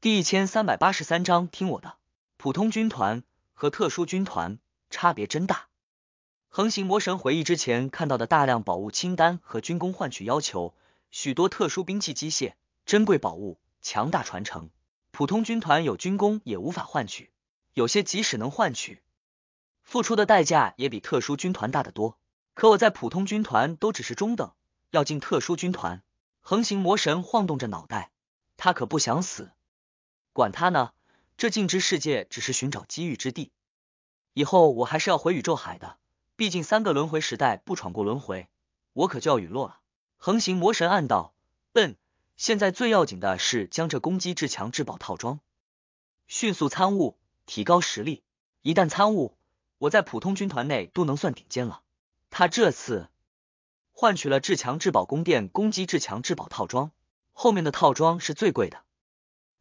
第一千三百八十三章，听我的。普通军团和特殊军团差别真大。横行魔神回忆之前看到的大量宝物清单和军工换取要求，许多特殊兵器、机械、珍贵宝物、强大传承，普通军团有军工也无法换取。有些即使能换取，付出的代价也比特殊军团大得多。可我在普通军团都只是中等，要进特殊军团，横行魔神晃动着脑袋，他可不想死。管他呢，这静之世界只是寻找机遇之地，以后我还是要回宇宙海的。毕竟三个轮回时代不闯过轮回，我可就要陨落了。横行魔神暗道，笨！现在最要紧的是将这攻击至强至宝套装迅速参悟，提高实力。一旦参悟，我在普通军团内都能算顶尖了。他这次换取了至强至宝宫殿攻击至强至宝套装，后面的套装是最贵的。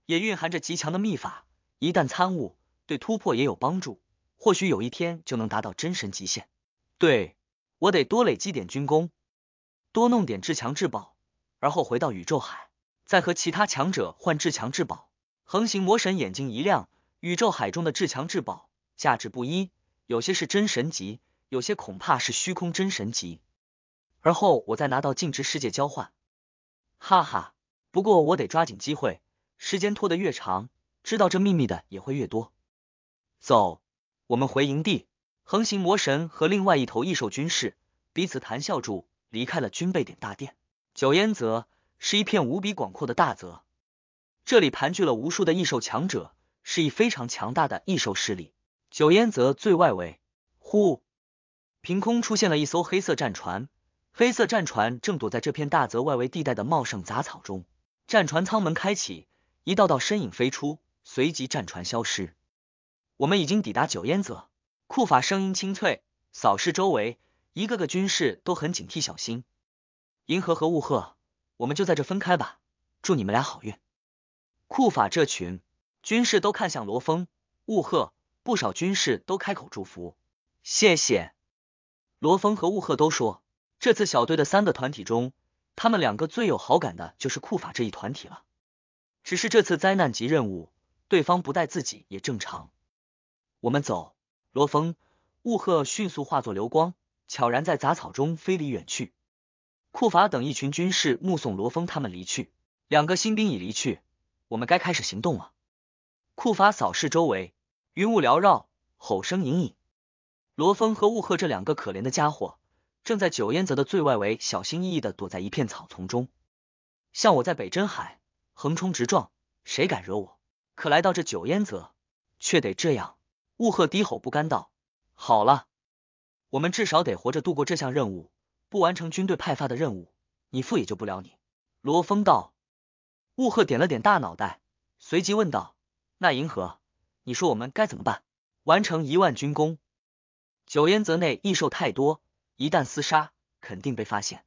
也蕴含着极强的秘法，一旦参悟，对突破也有帮助。或许有一天就能达到真神极限。对我得多累积点军功，多弄点至强至宝，而后回到宇宙海，再和其他强者换至强至宝。横行魔神眼睛一亮，宇宙海中的至强至宝价值不一，有些是真神级，有些恐怕是虚空真神级。而后我再拿到净止世界交换，哈哈。不过我得抓紧机会。时间拖得越长，知道这秘密的也会越多。走，我们回营地。横行魔神和另外一头异兽军士彼此谈笑住，离开了军备点大殿。九烟泽是一片无比广阔的大泽，这里盘踞了无数的异兽强者，是一非常强大的异兽势力。九烟泽最外围，呼，凭空出现了一艘黑色战船。黑色战船正躲在这片大泽外围地带的茂盛杂草中，战船舱门开启。一道道身影飞出，随即战船消失。我们已经抵达九烟泽。库法声音清脆，扫视周围，一个个军士都很警惕小心。银河和雾鹤，我们就在这分开吧，祝你们俩好运。库法，这群军士都看向罗峰、雾鹤，不少军士都开口祝福。谢谢。罗峰和雾鹤都说，这次小队的三个团体中，他们两个最有好感的就是库法这一团体了。只是这次灾难级任务，对方不带自己也正常。我们走，罗峰，雾鹤迅速化作流光，悄然在杂草中飞离远去。库法等一群军士目送罗峰他们离去。两个新兵已离去，我们该开始行动了。库法扫视周围，云雾缭绕，吼声隐隐。罗峰和雾鹤这两个可怜的家伙，正在九烟泽的最外围，小心翼翼的躲在一片草丛中。像我在北真海。横冲直撞，谁敢惹我？可来到这九烟泽，却得这样。雾鹤低吼不甘道：“好了，我们至少得活着度过这项任务。不完成军队派发的任务，你父也救不了你。”罗峰道。雾鹤点了点大脑袋，随即问道：“那银河，你说我们该怎么办？完成一万军功。九烟泽内异兽太多，一旦厮杀，肯定被发现。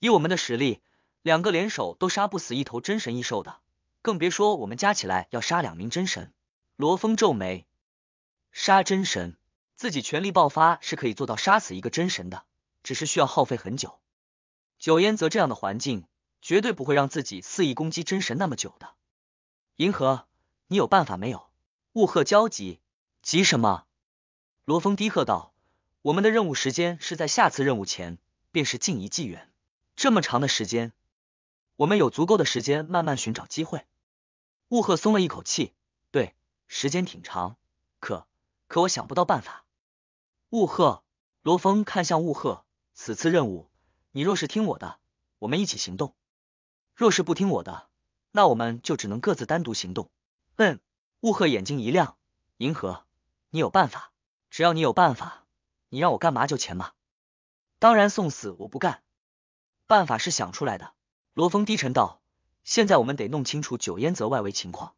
以我们的实力。”两个联手都杀不死一头真神异兽的，更别说我们加起来要杀两名真神。罗峰皱眉，杀真神，自己全力爆发是可以做到杀死一个真神的，只是需要耗费很久。九烟则这样的环境，绝对不会让自己肆意攻击真神那么久的。银河，你有办法没有？雾鹤焦急，急什么？罗峰低喝道：“我们的任务时间是在下次任务前，便是近一纪元，这么长的时间。”我们有足够的时间慢慢寻找机会。雾鹤松了一口气，对，时间挺长，可可我想不到办法。雾鹤，罗峰看向雾鹤，此次任务，你若是听我的，我们一起行动；若是不听我的，那我们就只能各自单独行动。嗯，雾鹤眼睛一亮，银河，你有办法？只要你有办法，你让我干嘛就钱嘛。当然，送死我不干。办法是想出来的。罗峰低沉道：“现在我们得弄清楚九烟泽外围情况，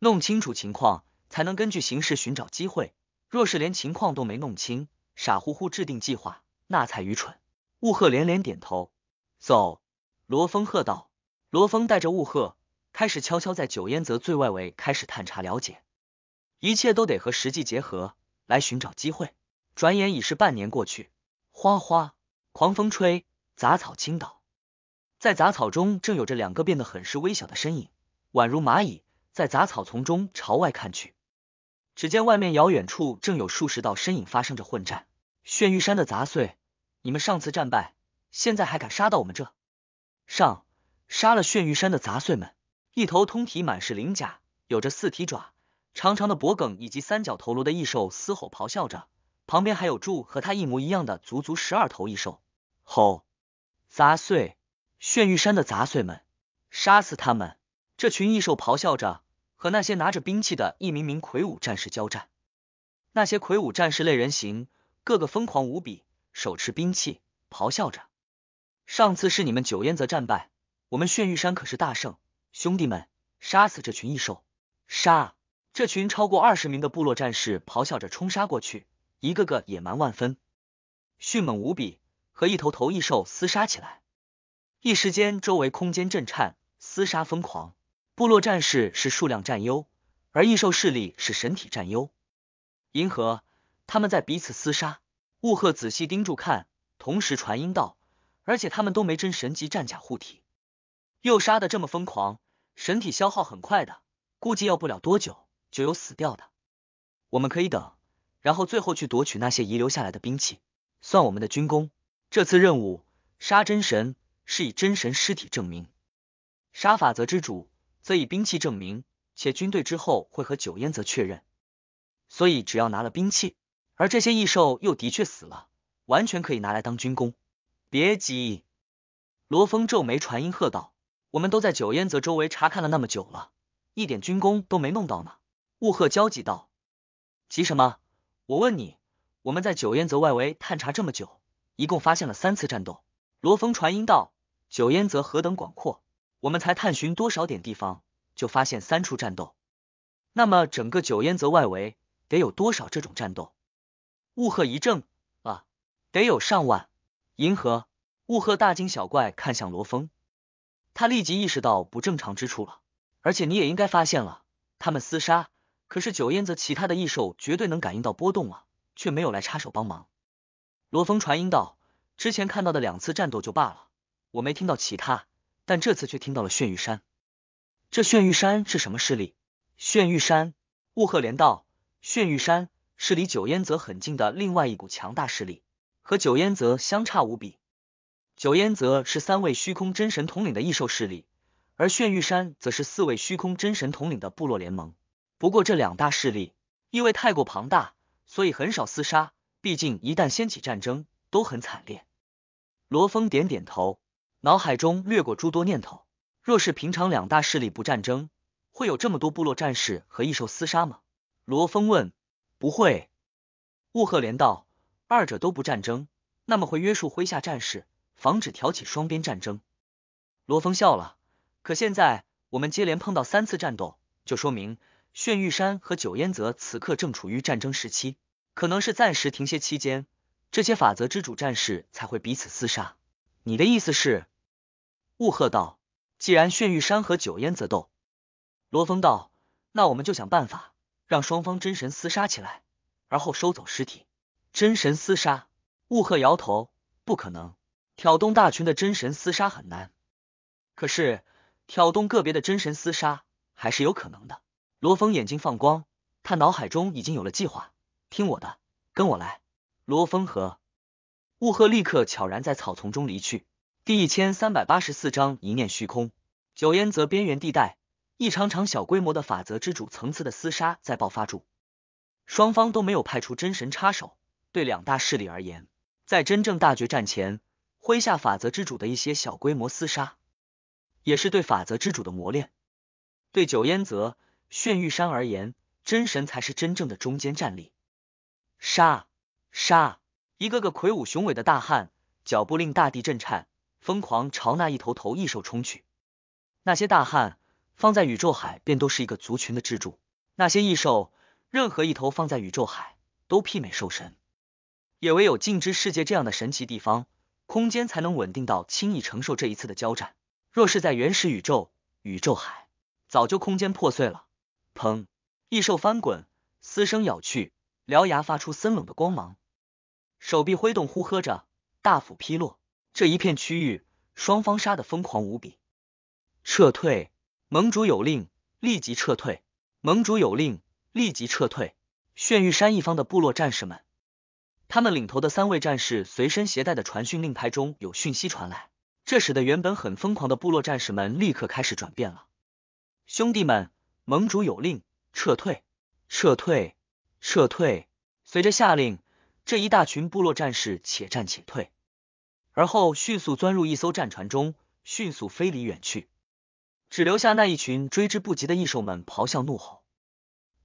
弄清楚情况才能根据形势寻找机会。若是连情况都没弄清，傻乎乎制定计划，那才愚蠢。”物鹤连连点头。走，罗峰喝道。罗峰带着物鹤开始悄悄在九烟泽最外围开始探查了解，一切都得和实际结合来寻找机会。转眼已是半年过去，哗哗，狂风吹，杂草倾倒。在杂草中正有着两个变得很是微小的身影，宛如蚂蚁，在杂草丛中朝外看去，只见外面遥远处正有数十道身影发生着混战。炫玉山的杂碎，你们上次战败，现在还敢杀到我们这？上杀了炫玉山的杂碎们！一头通体满是鳞甲，有着四蹄爪、长长的脖梗以及三角头颅的异兽嘶吼咆哮着，旁边还有住和他一模一样的足足十二头异兽。吼！杂碎！炫玉山的杂碎们，杀死他们！这群异兽咆哮着，和那些拿着兵器的一名名魁梧战士交战。那些魁梧战士类人形，个个疯狂无比，手持兵器咆哮着。上次是你们九渊泽战败，我们炫玉山可是大胜！兄弟们，杀死这群异兽！杀！这群超过二十名的部落战士咆哮着冲杀过去，一个个野蛮万分，迅猛无比，和一头头异兽厮杀起来。一时间，周围空间震颤，厮杀疯狂。部落战士是数量占优，而异兽势力是神体占优。银河，他们在彼此厮杀。雾鹤仔细盯住看，同时传音道：“而且他们都没真神级战甲护体，又杀的这么疯狂，神体消耗很快的，估计要不了多久就有死掉的。我们可以等，然后最后去夺取那些遗留下来的兵器，算我们的军功。这次任务，杀真神。”是以真神尸体证明，杀法则之主则以兵器证明，且军队之后会和九烟则确认，所以只要拿了兵器，而这些异兽又的确死了，完全可以拿来当军功。别急，罗峰皱眉传音喝道：“我们都在九烟则周围查看了那么久了，一点军功都没弄到呢。”雾鹤焦急道：“急什么？我问你，我们在九烟则外围探查这么久，一共发现了三次战斗。”罗峰传音道。九烟则何等广阔，我们才探寻多少点地方，就发现三处战斗，那么整个九烟则外围得有多少这种战斗？雾鹤一怔，啊，得有上万。银河，雾鹤大惊小怪看向罗峰，他立即意识到不正常之处了，而且你也应该发现了，他们厮杀，可是九烟则其他的异兽绝对能感应到波动啊，却没有来插手帮忙。罗峰传音道：“之前看到的两次战斗就罢了。”我没听到其他，但这次却听到了炫玉山。这炫玉山是什么势力？炫玉山，雾鹤连道。炫玉山是离九烟泽很近的另外一股强大势力，和九烟泽相差无比。九烟泽是三位虚空真神统领的异兽势力，而炫玉山则是四位虚空真神统领的部落联盟。不过这两大势力因为太过庞大，所以很少厮杀。毕竟一旦掀起战争，都很惨烈。罗峰点点头。脑海中掠过诸多念头。若是平常两大势力不战争，会有这么多部落战士和异兽厮杀吗？罗峰问。不会，雾鹤连道。二者都不战争，那么会约束麾下战士，防止挑起双边战争。罗峰笑了。可现在我们接连碰到三次战斗，就说明炫玉山和九烟泽此刻正处于战争时期，可能是暂时停歇期间，这些法则之主战士才会彼此厮杀。你的意思是？雾鹤道：“既然炫玉山和九烟则斗。”罗峰道：“那我们就想办法让双方真神厮杀起来，而后收走尸体。”真神厮杀，雾鹤摇头：“不可能，挑动大群的真神厮杀很难。可是挑动个别的真神厮杀还是有可能的。”罗峰眼睛放光，他脑海中已经有了计划，听我的，跟我来。罗峰和雾鹤立刻悄然在草丛中离去。第一千三百八十四章一念虚空。九烟泽边缘地带，一场场小规模的法则之主层次的厮杀在爆发住。双方都没有派出真神插手。对两大势力而言，在真正大决战前，麾下法则之主的一些小规模厮杀，也是对法则之主的磨练。对九烟泽炫玉山而言，真神才是真正的中间战力。杀杀，一个个魁梧雄伟的大汉，脚步令大地震颤。疯狂朝那一头头异兽冲去，那些大汉放在宇宙海便都是一个族群的支柱，那些异兽任何一头放在宇宙海都媲美兽神，也唯有静之世界这样的神奇地方，空间才能稳定到轻易承受这一次的交战。若是在原始宇宙、宇宙海，早就空间破碎了。砰！异兽翻滚，嘶声咬去，獠牙发出森冷的光芒，手臂挥动，呼喝着大斧劈落。这一片区域，双方杀的疯狂无比。撤退！盟主有令，立即撤退！盟主有令，立即撤退！炫玉山一方的部落战士们，他们领头的三位战士随身携带的传讯令牌中有讯息传来，这使得原本很疯狂的部落战士们立刻开始转变了。兄弟们，盟主有令，撤退！撤退！撤退！随着下令，这一大群部落战士且战且退。而后迅速钻入一艘战船中，迅速飞离远去，只留下那一群追之不及的异兽们咆哮怒吼。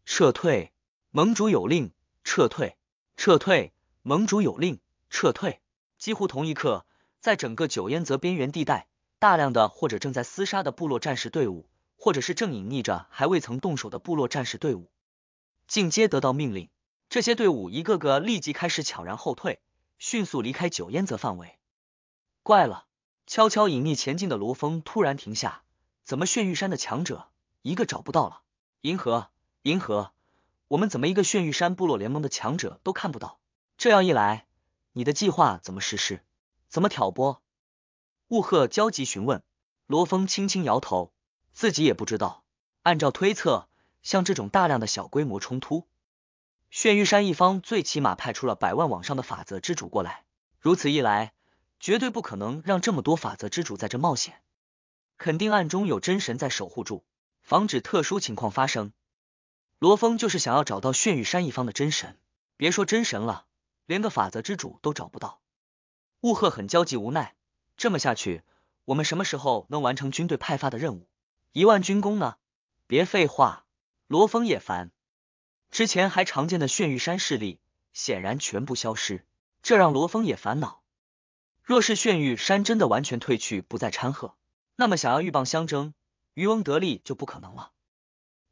撤退，盟主有令，撤退，撤退，盟主有令，撤退。几乎同一刻，在整个九烟泽边缘地带，大量的或者正在厮杀的部落战士队伍，或者是正隐匿着还未曾动手的部落战士队伍，进阶得到命令，这些队伍一个个立即开始悄然后退，迅速离开九烟泽范围。怪了，悄悄隐匿前进的罗峰突然停下，怎么炫玉山的强者一个找不到了？银河，银河，我们怎么一个炫玉山部落联盟的强者都看不到？这样一来，你的计划怎么实施？怎么挑拨？雾鹤焦急询问。罗峰轻轻摇头，自己也不知道。按照推测，像这种大量的小规模冲突，炫玉山一方最起码派出了百万往上的法则之主过来，如此一来。绝对不可能让这么多法则之主在这冒险，肯定暗中有真神在守护住，防止特殊情况发生。罗峰就是想要找到炫玉山一方的真神，别说真神了，连个法则之主都找不到。雾鹤很焦急无奈，这么下去，我们什么时候能完成军队派发的任务？一万军功呢？别废话，罗峰也烦。之前还常见的炫玉山势力，显然全部消失，这让罗峰也烦恼。若是炫玉山真的完全退去，不再掺和，那么想要鹬蚌相争，渔翁得利就不可能了。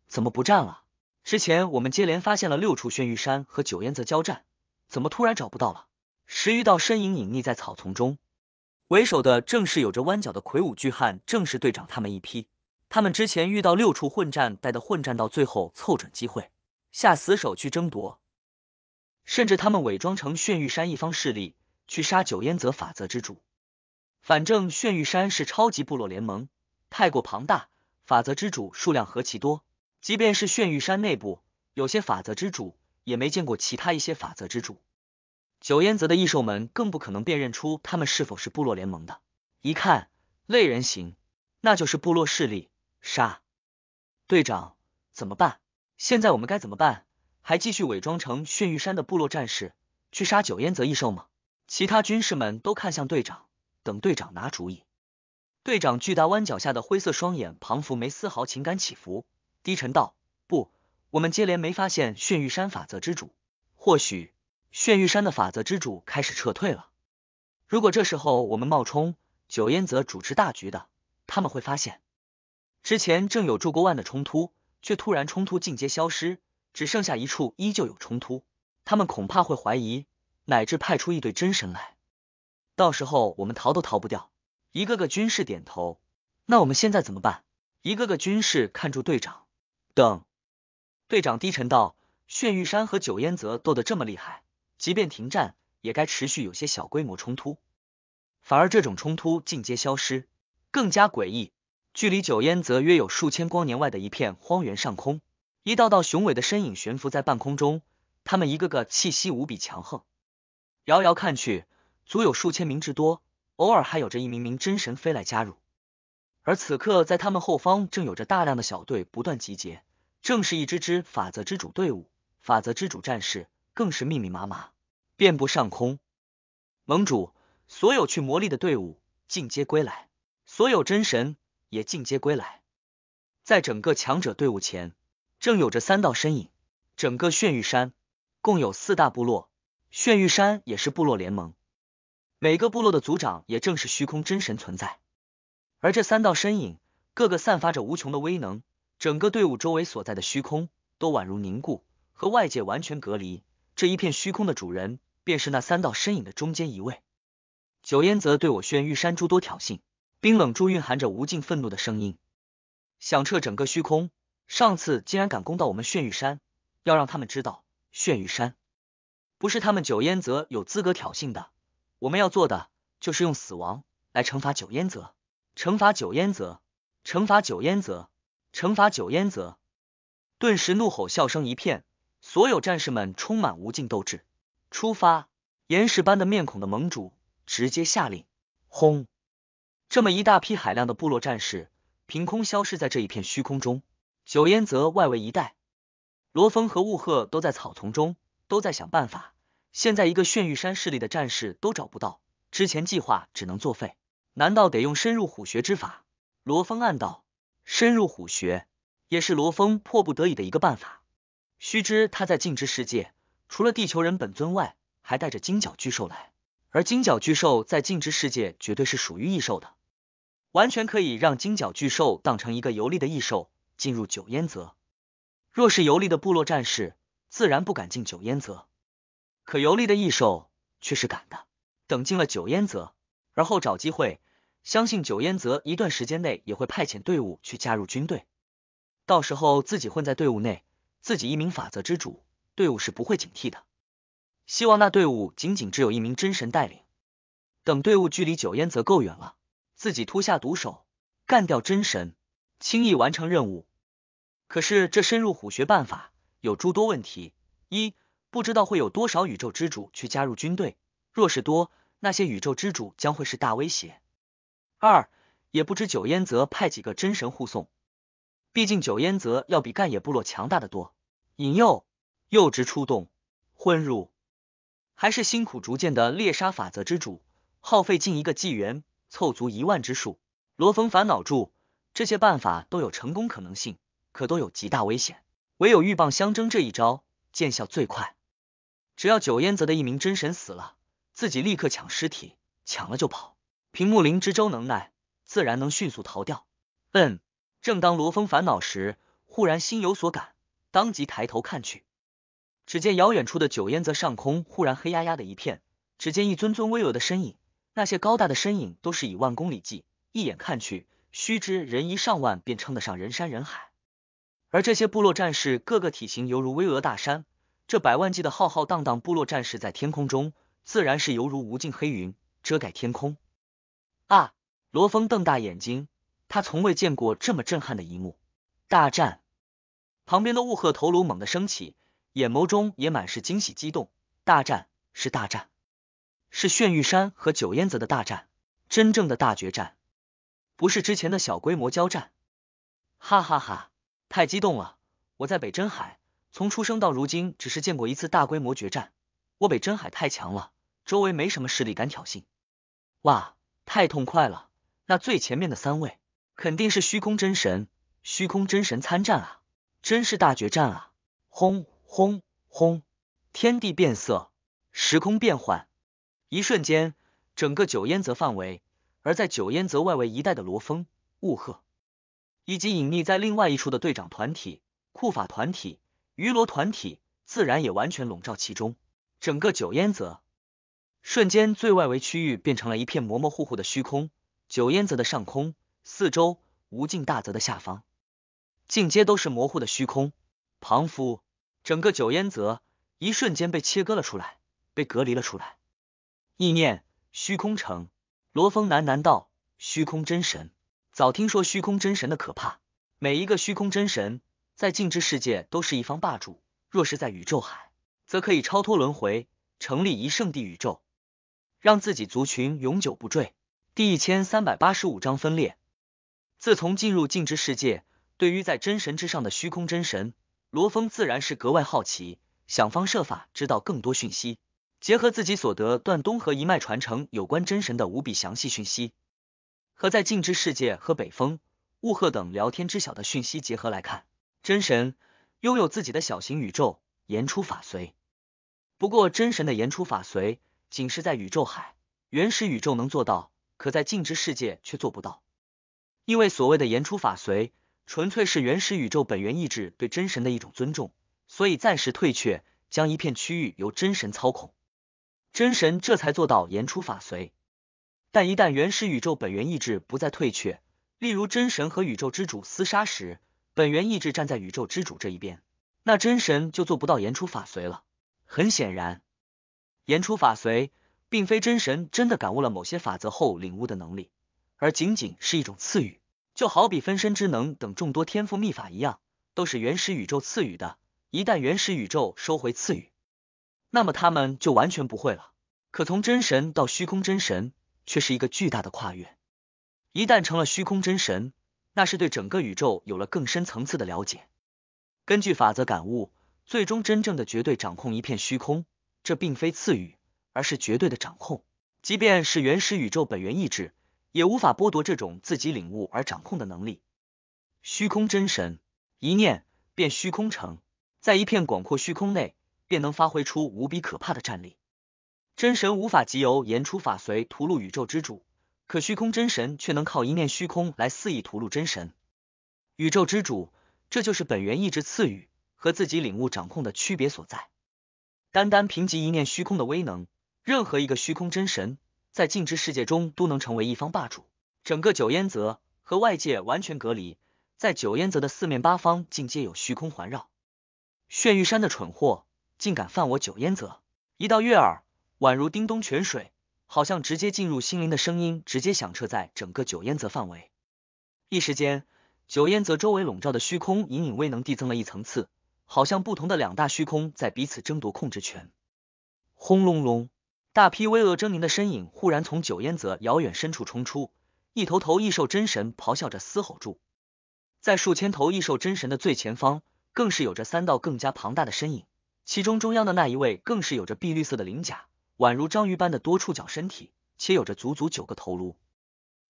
怎么不战了？之前我们接连发现了六处炫玉山和九烟泽交战，怎么突然找不到了？十余道身影隐匿在草丛中，为首的正是有着弯角的魁梧巨汉，正是队长他们一批。他们之前遇到六处混战，带的混战到最后凑准机会下死手去争夺，甚至他们伪装成炫玉山一方势力。去杀九烟泽法则之主，反正炫玉山是超级部落联盟，太过庞大，法则之主数量何其多。即便是炫玉山内部，有些法则之主也没见过其他一些法则之主。九烟泽的异兽们更不可能辨认出他们是否是部落联盟的。一看类人形，那就是部落势力，杀！队长，怎么办？现在我们该怎么办？还继续伪装成炫玉山的部落战士去杀九烟泽异兽吗？其他军士们都看向队长，等队长拿主意。队长巨大弯角下的灰色双眼彷佛没丝毫情感起伏，低沉道：“不，我们接连没发现眩玉山法则之主，或许炫玉山的法则之主开始撤退了。如果这时候我们冒充九烟泽主持大局的，他们会发现之前正有柱过万的冲突，却突然冲突进阶消失，只剩下一处依旧有冲突，他们恐怕会怀疑。”乃至派出一队真神来，到时候我们逃都逃不掉。一个个军士点头。那我们现在怎么办？一个个军士看住队长。等队长低沉道：“炫玉山和九烟泽斗得这么厉害，即便停战，也该持续有些小规模冲突。反而这种冲突尽皆消失，更加诡异。”距离九烟泽约有数千光年外的一片荒原上空，一道道雄伟的身影悬浮在半空中，他们一个个气息无比强横。遥遥看去，足有数千名之多，偶尔还有着一名名真神飞来加入。而此刻，在他们后方正有着大量的小队不断集结，正是一支支法则之主队伍。法则之主战士更是密密麻麻，遍布上空。盟主，所有去磨砺的队伍进阶归来，所有真神也进阶归来。在整个强者队伍前，正有着三道身影。整个炫玉山共有四大部落。炫玉山也是部落联盟，每个部落的族长也正是虚空真神存在。而这三道身影，个个散发着无穷的威能，整个队伍周围所在的虚空都宛如凝固，和外界完全隔离。这一片虚空的主人，便是那三道身影的中间一位。九烟则对我炫玉山诸多挑衅，冰冷中蕴含着无尽愤怒的声音，响彻整个虚空。上次竟然敢攻到我们炫玉山，要让他们知道炫玉山！不是他们九烟泽有资格挑衅的，我们要做的就是用死亡来惩罚九烟泽，惩罚九烟泽，惩罚九烟泽，惩罚九烟泽！顿时怒吼，笑声一片，所有战士们充满无尽斗志，出发！岩石般的面孔的盟主直接下令，轰！这么一大批海量的部落战士凭空消失在这一片虚空中。九烟泽外围一带，罗峰和雾鹤都在草丛中。都在想办法，现在一个炫玉山势力的战士都找不到，之前计划只能作废。难道得用深入虎穴之法？罗峰暗道，深入虎穴也是罗峰迫不得已的一个办法。须知他在静之世界，除了地球人本尊外，还带着金角巨兽来，而金角巨兽在静之世界绝对是属于异兽的，完全可以让金角巨兽当成一个游历的异兽进入九烟泽。若是游历的部落战士。自然不敢进九渊泽，可游历的异兽却是敢的。等进了九渊泽，而后找机会，相信九渊泽一段时间内也会派遣队伍去加入军队。到时候自己混在队伍内，自己一名法则之主，队伍是不会警惕的。希望那队伍仅仅只有一名真神带领。等队伍距离九渊泽够远了，自己突下毒手，干掉真神，轻易完成任务。可是这深入虎穴办法。有诸多问题：一，不知道会有多少宇宙之主去加入军队，若是多，那些宇宙之主将会是大威胁；二，也不知九烟泽派几个真神护送，毕竟九烟泽要比干野部落强大的多。引诱、诱之出动、混入，还是辛苦逐渐的猎杀法则之主，耗费近一个纪元，凑足一万之数。罗峰烦恼住，这些办法都有成功可能性，可都有极大危险。唯有鹬蚌相争这一招见效最快，只要九烟泽的一名真神死了，自己立刻抢尸体，抢了就跑。凭木林之舟能耐，自然能迅速逃掉。嗯，正当罗峰烦恼时，忽然心有所感，当即抬头看去，只见遥远处的九烟泽上空忽然黑压压的一片，只见一尊尊巍峨的身影，那些高大的身影都是以万公里计，一眼看去，须知人一上万便称得上人山人海。而这些部落战士个个体型犹如巍峨大山，这百万计的浩浩荡荡部落战士在天空中，自然是犹如无尽黑云遮盖天空。啊！罗峰瞪大眼睛，他从未见过这么震撼的一幕。大战！旁边的雾鹤头颅猛地升起，眼眸中也满是惊喜激动。大战是大战，是炫玉山和九烟泽的大战，真正的大决战，不是之前的小规模交战。哈哈哈！太激动了！我在北真海，从出生到如今，只是见过一次大规模决战。我北真海太强了，周围没什么势力敢挑衅。哇，太痛快了！那最前面的三位，肯定是虚空真神，虚空真神参战啊，真是大决战啊！轰轰轰，天地变色，时空变幻，一瞬间，整个九烟泽范围，而在九烟泽外围一带的罗峰、雾鹤。以及隐匿在另外一处的队长团体、库法团体、鱼罗团体，自然也完全笼罩其中。整个九烟泽瞬间最外围区域变成了一片模模糊糊的虚空。九烟泽的上空、四周、无尽大泽的下方，尽皆都是模糊的虚空。庞夫，整个九烟泽一瞬间被切割了出来，被隔离了出来。意念虚空城，罗峰喃喃道：“虚空真神。”早听说虚空真神的可怕，每一个虚空真神在静之世界都是一方霸主。若是在宇宙海，则可以超脱轮回，成立一圣地宇宙，让自己族群永久不坠。第一千三百八十五章分裂。自从进入静之世界，对于在真神之上的虚空真神，罗峰自然是格外好奇，想方设法知道更多讯息，结合自己所得段东和一脉传承有关真神的无比详细讯息。和在静之世界和北风、雾鹤等聊天知晓的讯息结合来看，真神拥有自己的小型宇宙，言出法随。不过，真神的言出法随仅是在宇宙海、原始宇宙能做到，可在静之世界却做不到。因为所谓的言出法随，纯粹是原始宇宙本源意志对真神的一种尊重，所以暂时退却，将一片区域由真神操控，真神这才做到言出法随。但一旦原始宇宙本源意志不再退却，例如真神和宇宙之主厮杀时，本源意志站在宇宙之主这一边，那真神就做不到言出法随了。很显然，言出法随并非真神真的感悟了某些法则后领悟的能力，而仅仅是一种赐予，就好比分身之能等众多天赋秘法一样，都是原始宇宙赐予的。一旦原始宇宙收回赐予，那么他们就完全不会了。可从真神到虚空真神。却是一个巨大的跨越。一旦成了虚空真神，那是对整个宇宙有了更深层次的了解。根据法则感悟，最终真正的绝对掌控一片虚空，这并非赐予，而是绝对的掌控。即便是原始宇宙本源意志，也无法剥夺这种自己领悟而掌控的能力。虚空真神，一念便虚空成，在一片广阔虚空内，便能发挥出无比可怕的战力。真神无法集由言出法随屠戮宇宙之主，可虚空真神却能靠一念虚空来肆意屠戮真神宇宙之主。这就是本源意志赐予和自己领悟掌控的区别所在。单单凭集一念虚空的威能，任何一个虚空真神在静之世界中都能成为一方霸主。整个九烟泽和外界完全隔离，在九烟泽的四面八方尽皆有虚空环绕。炫玉山的蠢货竟敢犯我九烟泽！一道月耳。宛如叮咚泉水，好像直接进入心灵的声音，直接响彻在整个九烟泽范围。一时间，九烟泽周围笼罩的虚空隐隐未能递增了一层次，好像不同的两大虚空在彼此争夺控制权。轰隆隆，大批巍峨狰狞的身影忽然从九烟泽遥远深处冲出，一头头异兽真神咆哮着嘶吼住。在数千头异兽真神的最前方，更是有着三道更加庞大的身影，其中中央的那一位更是有着碧绿色的鳞甲。宛如章鱼般的多触角身体，且有着足足九个头颅，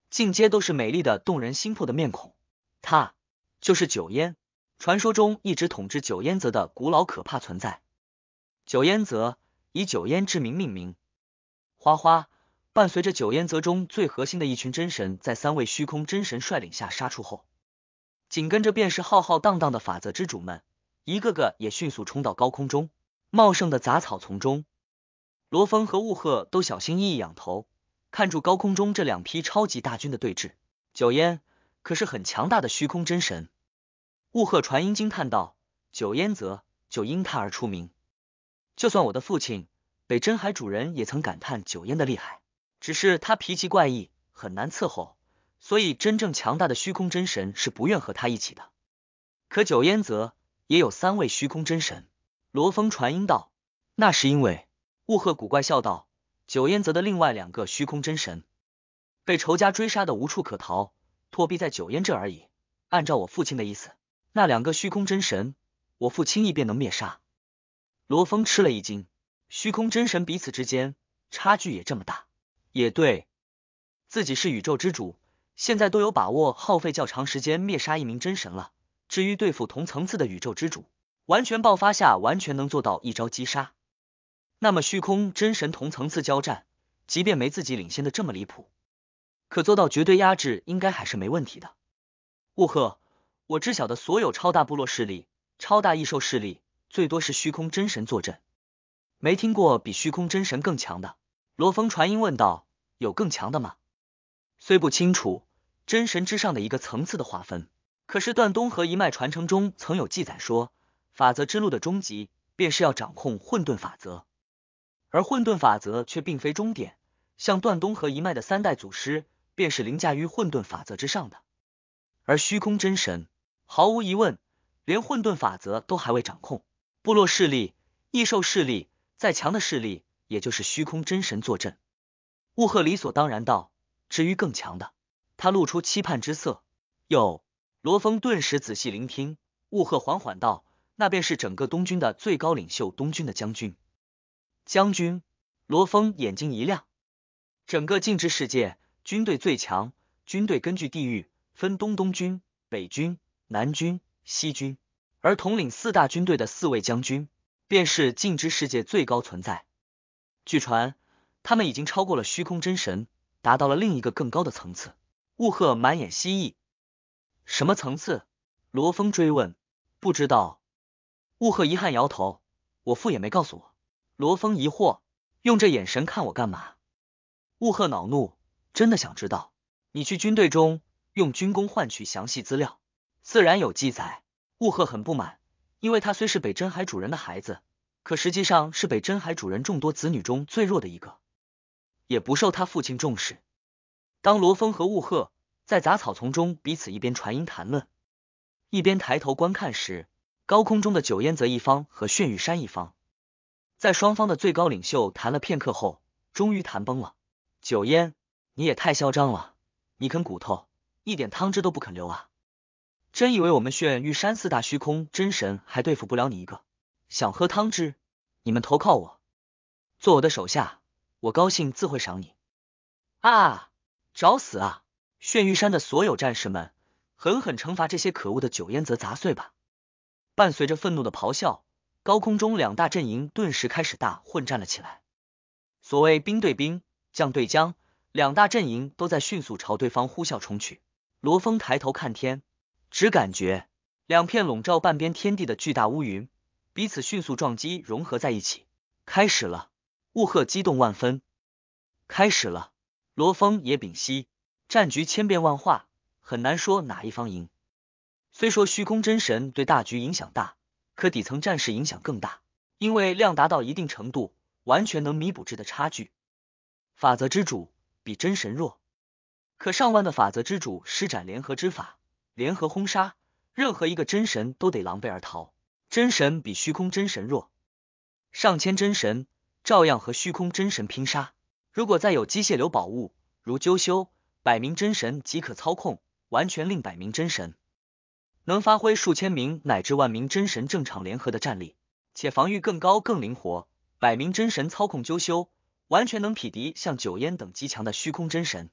尽皆都是美丽的、动人心魄的面孔。他就是九烟，传说中一直统治九烟泽的古老可怕存在。九烟泽以九烟之名命名。花花伴随着九烟泽中最核心的一群真神，在三位虚空真神率领下杀出后，紧跟着便是浩浩荡荡的法则之主们，一个个也迅速冲到高空中茂盛的杂草丛中。罗峰和雾鹤都小心翼翼仰头，看住高空中这两批超级大军的对峙。九烟可是很强大的虚空真神，雾鹤传音惊叹道：“九烟则就因他而出名。就算我的父亲北真海主人也曾感叹九烟的厉害，只是他脾气怪异，很难伺候，所以真正强大的虚空真神是不愿和他一起的。可九烟则也有三位虚空真神。”罗峰传音道：“那是因为。”雾鹤古怪笑道：“九烟泽的另外两个虚空真神，被仇家追杀的无处可逃，托避在九烟这而已。按照我父亲的意思，那两个虚空真神，我父亲一便能灭杀。”罗峰吃了一惊，虚空真神彼此之间差距也这么大，也对自己是宇宙之主，现在都有把握耗费较长时间灭杀一名真神了。至于对付同层次的宇宙之主，完全爆发下，完全能做到一招击杀。那么虚空真神同层次交战，即便没自己领先的这么离谱，可做到绝对压制应该还是没问题的。雾鹤，我知晓的所有超大部落势力、超大异兽势力，最多是虚空真神坐镇，没听过比虚空真神更强的。罗峰传音问道：“有更强的吗？”虽不清楚真神之上的一个层次的划分，可是段东河一脉传承中曾有记载，说法则之路的终极便是要掌控混沌法则。而混沌法则却并非终点，像段东河一脉的三代祖师，便是凌驾于混沌法则之上的。而虚空真神，毫无疑问，连混沌法则都还未掌控。部落势力、异兽势力，再强的势力，也就是虚空真神坐镇。雾鹤理所当然道：“至于更强的，他露出期盼之色。”哟，罗峰顿时仔细聆听。雾鹤缓缓道：“那便是整个东军的最高领袖，东军的将军。”将军罗峰眼睛一亮，整个禁之世界军队最强，军队根据地域分东东军、北军、南军、西军，而统领四大军队的四位将军便是禁之世界最高存在。据传他们已经超过了虚空真神，达到了另一个更高的层次。雾鹤满眼蜥蜴，什么层次？罗峰追问。不知道，雾鹤遗憾摇头，我父也没告诉我。罗峰疑惑，用这眼神看我干嘛？雾鹤恼怒，真的想知道你去军队中用军功换取详细资料，自然有记载。雾鹤很不满，因为他虽是北真海主人的孩子，可实际上是北真海主人众多子女中最弱的一个，也不受他父亲重视。当罗峰和雾鹤在杂草丛中彼此一边传音谈论，一边抬头观看时，高空中的九烟泽一方和炫玉山一方。在双方的最高领袖谈了片刻后，终于谈崩了。九烟，你也太嚣张了！你啃骨头，一点汤汁都不肯留啊！真以为我们炫玉山四大虚空真神还对付不了你一个？想喝汤汁，你们投靠我，做我的手下，我高兴自会赏你啊！找死啊！炫玉山的所有战士们，狠狠惩罚这些可恶的九烟泽杂碎吧！伴随着愤怒的咆哮。高空中，两大阵营顿时开始大混战了起来。所谓兵对兵，将对将，两大阵营都在迅速朝对方呼啸冲去。罗峰抬头看天，只感觉两片笼罩半边天地的巨大乌云彼此迅速撞击融合在一起，开始了。雾鹤激动万分，开始了。罗峰也屏息，战局千变万化，很难说哪一方赢。虽说虚空真神对大局影响大。可底层战士影响更大，因为量达到一定程度，完全能弥补质的差距。法则之主比真神弱，可上万的法则之主施展联合之法，联合轰杀任何一个真神，都得狼狈而逃。真神比虚空真神弱，上千真神照样和虚空真神拼杀。如果再有机械流宝物，如鸠修，百名真神即可操控，完全令百名真神。能发挥数千名乃至万名真神正常联合的战力，且防御更高、更灵活。百名真神操控鸠修，完全能匹敌像九烟等极强的虚空真神。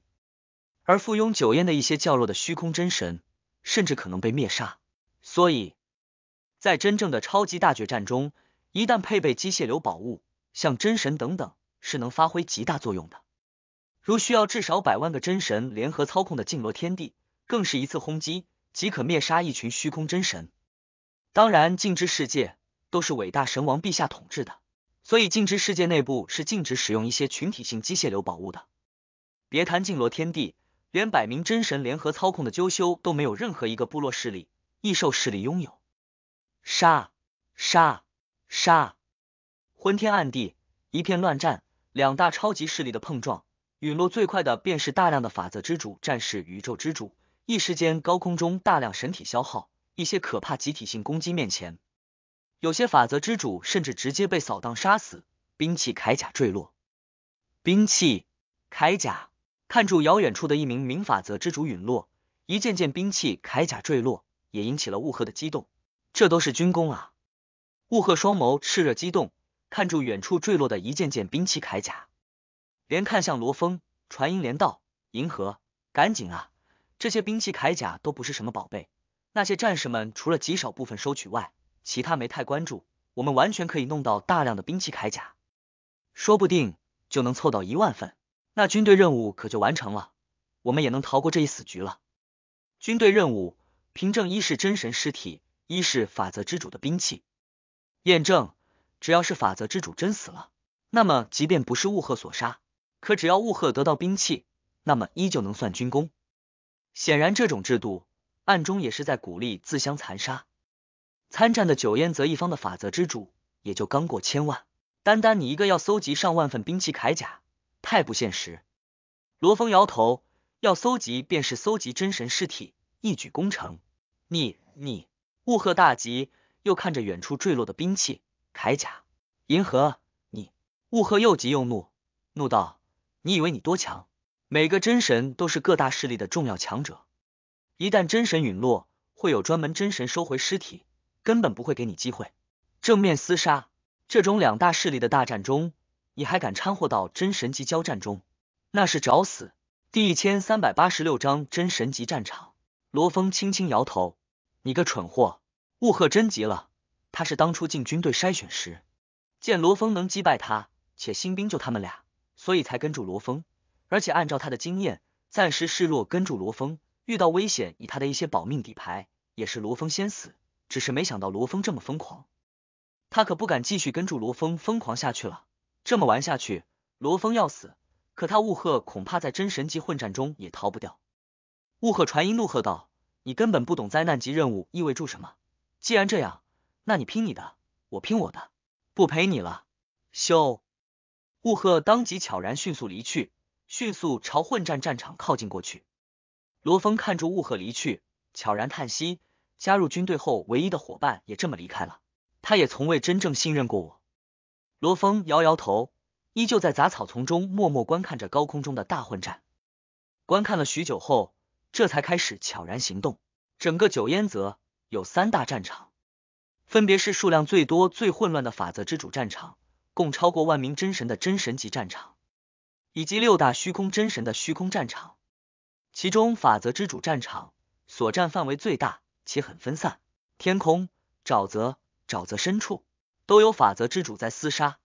而附庸九烟的一些较弱的虚空真神，甚至可能被灭杀。所以，在真正的超级大决战中，一旦配备机械流宝物，像真神等等，是能发挥极大作用的。如需要至少百万个真神联合操控的静罗天地，更是一次轰击。即可灭杀一群虚空真神。当然，禁之世界都是伟大神王陛下统治的，所以禁之世界内部是禁止使用一些群体性机械流宝物的。别谈禁罗天地，连百名真神联合操控的鸠修都没有任何一个部落势力、异兽势力拥有。杀！杀！杀！昏天暗地，一片乱战，两大超级势力的碰撞，陨落最快的便是大量的法则之主、战士、宇宙之主。一时间，高空中大量神体消耗，一些可怕集体性攻击面前，有些法则之主甚至直接被扫荡杀死，兵器铠甲坠落，兵器铠甲看住遥远处的一名冥法则之主陨落，一件件兵器铠甲坠落，也引起了雾鹤的激动，这都是军功啊！雾鹤双眸炽热激动，看住远处坠落的一件件兵器铠甲，连看向罗峰，传音连道：“银河，赶紧啊！”这些兵器铠甲都不是什么宝贝，那些战士们除了极少部分收取外，其他没太关注。我们完全可以弄到大量的兵器铠甲，说不定就能凑到一万份，那军队任务可就完成了，我们也能逃过这一死局了。军队任务凭证一是真神尸体，一是法则之主的兵器。验证只要是法则之主真死了，那么即便不是雾鹤所杀，可只要雾鹤得到兵器，那么依旧能算军功。显然，这种制度暗中也是在鼓励自相残杀。参战的九燕则一方的法则之主也就刚过千万，单单你一个要搜集上万份兵器铠甲，太不现实。罗峰摇头，要搜集便是搜集真神尸体，一举攻城。你你，雾鹤大急，又看着远处坠落的兵器铠甲，银河，你雾鹤又急又怒，怒道：“你以为你多强？”每个真神都是各大势力的重要强者，一旦真神陨落，会有专门真神收回尸体，根本不会给你机会正面厮杀。这种两大势力的大战中，你还敢掺和到真神级交战中？那是找死！第一千三百八十六章真神级战场。罗峰轻轻摇头：“你个蠢货！”雾鹤真急了，他是当初进军队筛选时，见罗峰能击败他，且新兵就他们俩，所以才跟住罗峰。而且按照他的经验，暂时示弱跟住罗峰，遇到危险以他的一些保命底牌，也是罗峰先死。只是没想到罗峰这么疯狂，他可不敢继续跟住罗峰疯狂下去了。这么玩下去，罗峰要死，可他雾鹤恐怕在真神级混战中也逃不掉。雾鹤传音怒喝道：“你根本不懂灾难级任务意味住什么？既然这样，那你拼你的，我拼我的，不陪你了。”咻！雾鹤当即悄然迅速离去。迅速朝混战战场靠近过去。罗峰看住雾鹤离去，悄然叹息。加入军队后唯一的伙伴也这么离开了。他也从未真正信任过我。罗峰摇摇头，依旧在杂草丛中默默观看着高空中的大混战。观看了许久后，这才开始悄然行动。整个九烟泽有三大战场，分别是数量最多、最混乱的法则之主战场，共超过万名真神的真神级战场。以及六大虚空真神的虚空战场，其中法则之主战场所占范围最大，且很分散。天空、沼泽、沼泽深处都有法则之主在厮杀。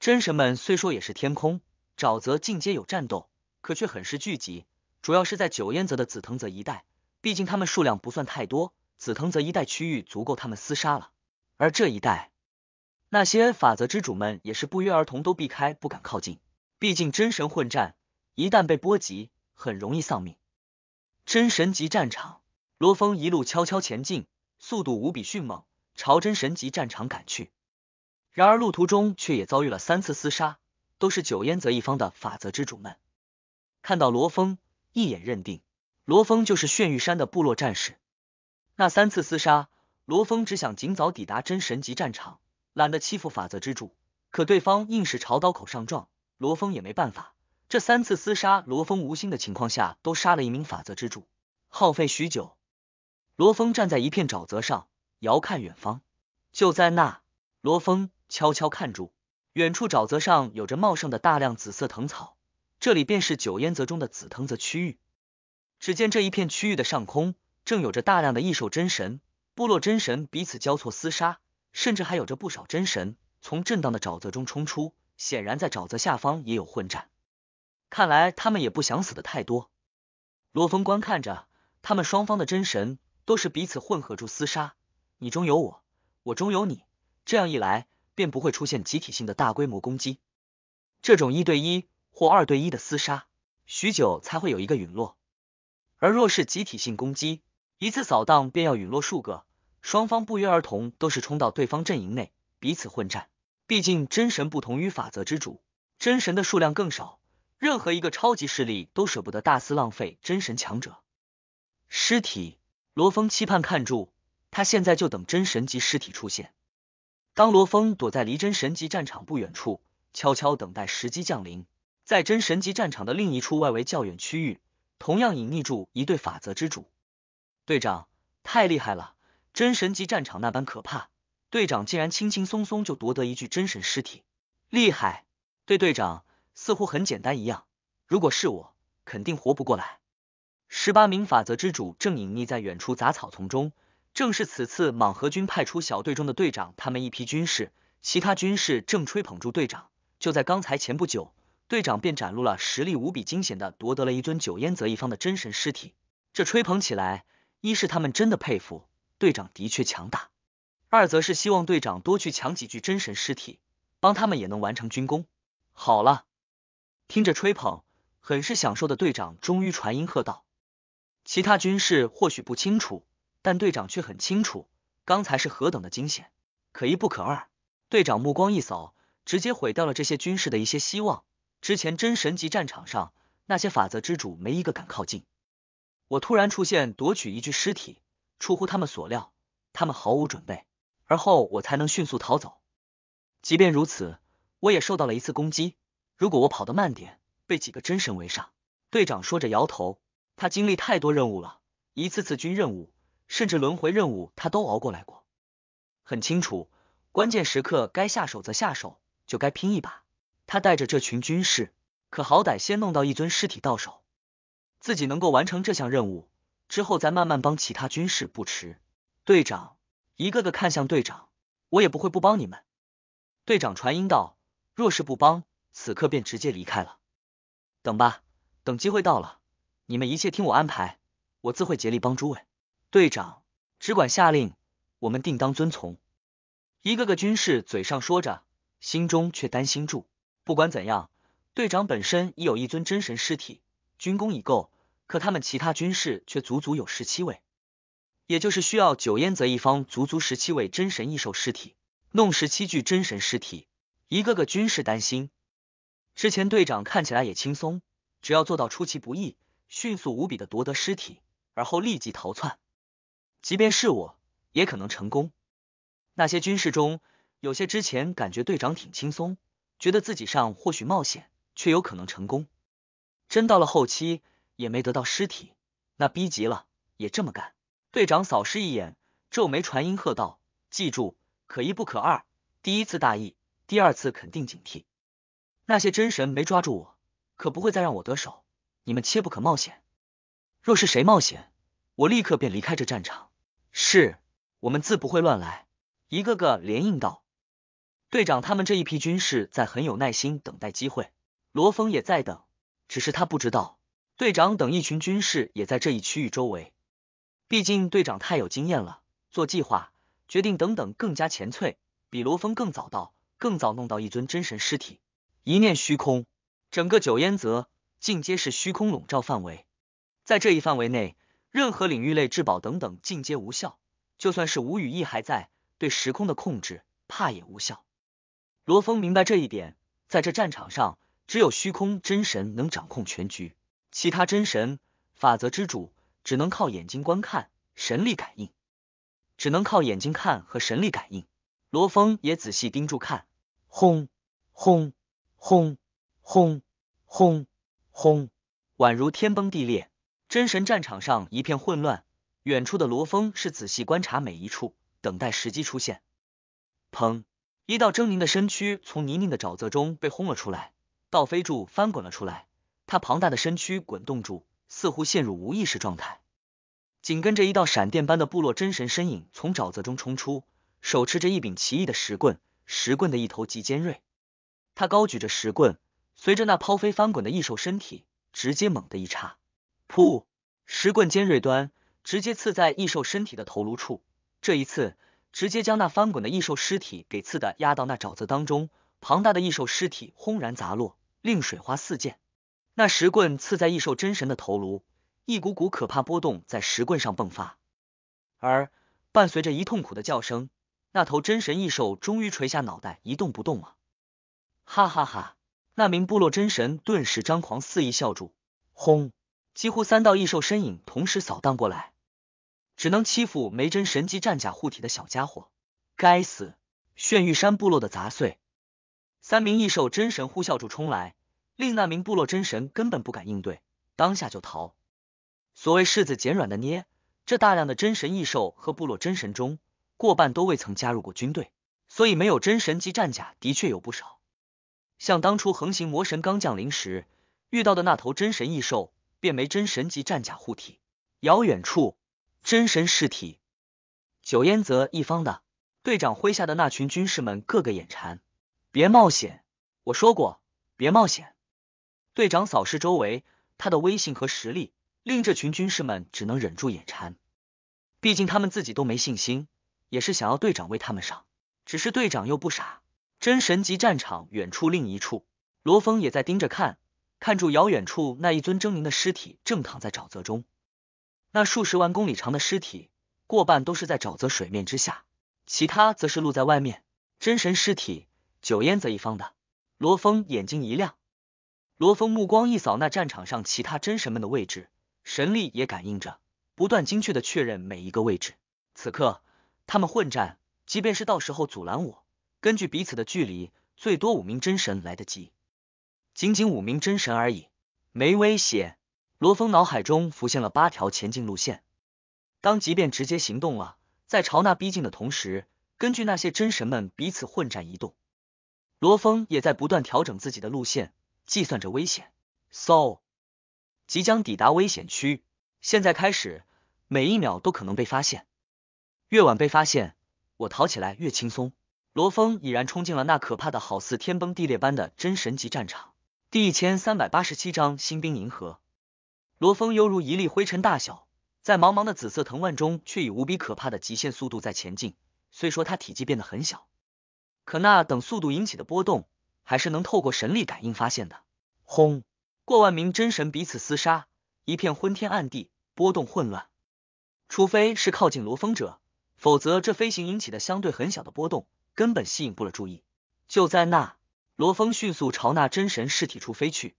真神们虽说也是天空、沼泽尽皆有战斗，可却很是聚集，主要是在九烟泽的紫藤泽一带。毕竟他们数量不算太多，紫藤泽一带区域足够他们厮杀了。而这一带，那些法则之主们也是不约而同都避开，不敢靠近。毕竟真神混战，一旦被波及，很容易丧命。真神级战场，罗峰一路悄悄前进，速度无比迅猛，朝真神级战场赶去。然而路途中却也遭遇了三次厮杀，都是九烟泽一方的法则之主们。看到罗峰，一眼认定罗峰就是炫玉山的部落战士。那三次厮杀，罗峰只想尽早抵达真神级战场，懒得欺负法则之主，可对方硬是朝刀口上撞。罗峰也没办法，这三次厮杀，罗峰无心的情况下都杀了一名法则之主，耗费许久。罗峰站在一片沼泽上，遥看远方。就在那，罗峰悄悄看住，远处沼泽上有着茂盛的大量紫色藤草，这里便是九烟泽中的紫藤泽区域。只见这一片区域的上空，正有着大量的异兽真神、部落真神彼此交错厮杀，甚至还有着不少真神从震荡的沼泽中冲出。显然，在沼泽下方也有混战，看来他们也不想死的太多。罗峰观看着，他们双方的真神都是彼此混合住厮杀，你中有我，我中有你，这样一来便不会出现集体性的大规模攻击。这种一对一或二对一的厮杀，许久才会有一个陨落；而若是集体性攻击，一次扫荡便要陨落数个。双方不约而同都是冲到对方阵营内，彼此混战。毕竟真神不同于法则之主，真神的数量更少，任何一个超级势力都舍不得大肆浪费真神强者尸体。罗峰期盼看住，他现在就等真神级尸体出现。当罗峰躲在离真神级战场不远处，悄悄等待时机降临。在真神级战场的另一处外围较远区域，同样隐匿住一对法则之主队长。太厉害了！真神级战场那般可怕。队长竟然轻轻松松就夺得一具真神尸体，厉害！队队长似乎很简单一样，如果是我，肯定活不过来。十八名法则之主正隐匿在远处杂草丛中，正是此次莽河军派出小队中的队长。他们一批军士，其他军士正吹捧住队长。就在刚才前不久，队长便展露了实力无比惊险的夺得了一尊九烟泽一方的真神尸体。这吹捧起来，一是他们真的佩服队长的确强大。二则是希望队长多去抢几具真神尸体，帮他们也能完成军功。好了，听着吹捧，很是享受的队长终于传音喝道：“其他军士或许不清楚，但队长却很清楚，刚才是何等的惊险，可一不可二。”队长目光一扫，直接毁掉了这些军士的一些希望。之前真神级战场上，那些法则之主没一个敢靠近，我突然出现夺取一具尸体，出乎他们所料，他们毫无准备。而后我才能迅速逃走。即便如此，我也受到了一次攻击。如果我跑得慢点，被几个真神围上。队长说着摇头，他经历太多任务了，一次次军任务，甚至轮回任务，他都熬过来过。很清楚，关键时刻该下手则下手，就该拼一把。他带着这群军士，可好歹先弄到一尊尸体到手，自己能够完成这项任务，之后再慢慢帮其他军士不迟。队长。一个个看向队长，我也不会不帮你们。队长传音道：“若是不帮，此刻便直接离开了。等吧，等机会到了，你们一切听我安排，我自会竭力帮诸位。”队长只管下令，我们定当遵从。一个个军士嘴上说着，心中却担心住。不管怎样，队长本身已有一尊真神尸体，军功已够，可他们其他军士却足足有十七位。也就是需要九烟泽一方足足十七位真神异兽尸体，弄十七具真神尸体，一个个军事担心。之前队长看起来也轻松，只要做到出其不意，迅速无比的夺得尸体，而后立即逃窜。即便是我，也可能成功。那些军事中有些之前感觉队长挺轻松，觉得自己上或许冒险，却有可能成功。真到了后期也没得到尸体，那逼急了也这么干。队长扫视一眼，皱眉传音喝道：“记住，可一不可二。第一次大意，第二次肯定警惕。那些真神没抓住我，可不会再让我得手。你们切不可冒险。若是谁冒险，我立刻便离开这战场。”“是，我们自不会乱来。”一个个连应道。队长他们这一批军士在很有耐心等待机会，罗峰也在等，只是他不知道，队长等一群军士也在这一区域周围。毕竟队长太有经验了，做计划、决定等等更加前脆，比罗峰更早到，更早弄到一尊真神尸体。一念虚空，整个九烟泽尽皆是虚空笼罩范围，在这一范围内，任何领域类至宝等等尽皆无效。就算是无羽翼还在，对时空的控制怕也无效。罗峰明白这一点，在这战场上，只有虚空真神能掌控全局，其他真神、法则之主。只能靠眼睛观看，神力感应，只能靠眼睛看和神力感应。罗峰也仔细盯住看，轰轰轰轰轰轰，宛如天崩地裂，真神战场上一片混乱。远处的罗峰是仔细观察每一处，等待时机出现。砰！一道狰狞的身躯从泥泞的沼泽中被轰了出来，倒飞柱翻滚了出来，他庞大的身躯滚动住。似乎陷入无意识状态，紧跟着一道闪电般的部落真神身影从沼泽中冲出，手持着一柄奇异的石棍，石棍的一头极尖锐。他高举着石棍，随着那抛飞翻滚的异兽身体，直接猛的一插，噗！石棍尖锐端直接刺在异兽身体的头颅处，这一次直接将那翻滚的异兽尸体给刺的压到那沼泽当中，庞大的异兽尸体轰然砸落，令水花四溅。那石棍刺在异兽真神的头颅，一股股可怕波动在石棍上迸发，而伴随着一痛苦的叫声，那头真神异兽终于垂下脑袋，一动不动了。哈哈哈！那名部落真神顿时张狂肆意笑住。轰！几乎三道异兽身影同时扫荡过来，只能欺负没真神级战甲护体的小家伙。该死！炫玉山部落的杂碎！三名异兽真神呼啸住冲来。令那名部落真神根本不敢应对，当下就逃。所谓柿子捡软的捏，这大量的真神异兽和部落真神中，过半都未曾加入过军队，所以没有真神级战甲的确有不少。像当初横行魔神刚降临时遇到的那头真神异兽，便没真神级战甲护体。遥远处，真神尸体，九烟泽一方的队长麾下的那群军士们个个眼馋，别冒险！我说过，别冒险！队长扫视周围，他的威信和实力令这群军士们只能忍住眼馋，毕竟他们自己都没信心，也是想要队长为他们上。只是队长又不傻，真神级战场远处另一处，罗峰也在盯着看，看住遥远处那一尊狰狞的尸体正躺在沼泽中，那数十万公里长的尸体，过半都是在沼泽水面之下，其他则是露在外面。真神尸体，酒烟子一方的罗峰眼睛一亮。罗峰目光一扫，那战场上其他真神们的位置，神力也感应着，不断精确的确认每一个位置。此刻他们混战，即便是到时候阻拦我，根据彼此的距离，最多五名真神来得及，仅仅五名真神而已，没危险。罗峰脑海中浮现了八条前进路线，当即便直接行动了，在朝那逼近的同时，根据那些真神们彼此混战移动，罗峰也在不断调整自己的路线。计算着危险，so 即将抵达危险区现在开始，每一秒都可能被发现，越晚被发现，我逃起来越轻松。罗峰已然冲进了那可怕的好似天崩地裂般的真神级战场。第一千三百八十七章新兵银河。罗峰犹如一粒灰尘大小，在茫茫的紫色藤蔓中，却以无比可怕的极限速度在前进。虽说他体积变得很小，可那等速度引起的波动。还是能透过神力感应发现的。轰！过万名真神彼此厮杀，一片昏天暗地，波动混乱。除非是靠近罗峰者，否则这飞行引起的相对很小的波动，根本吸引不了注意。就在那，罗峰迅速朝那真神尸体处飞去。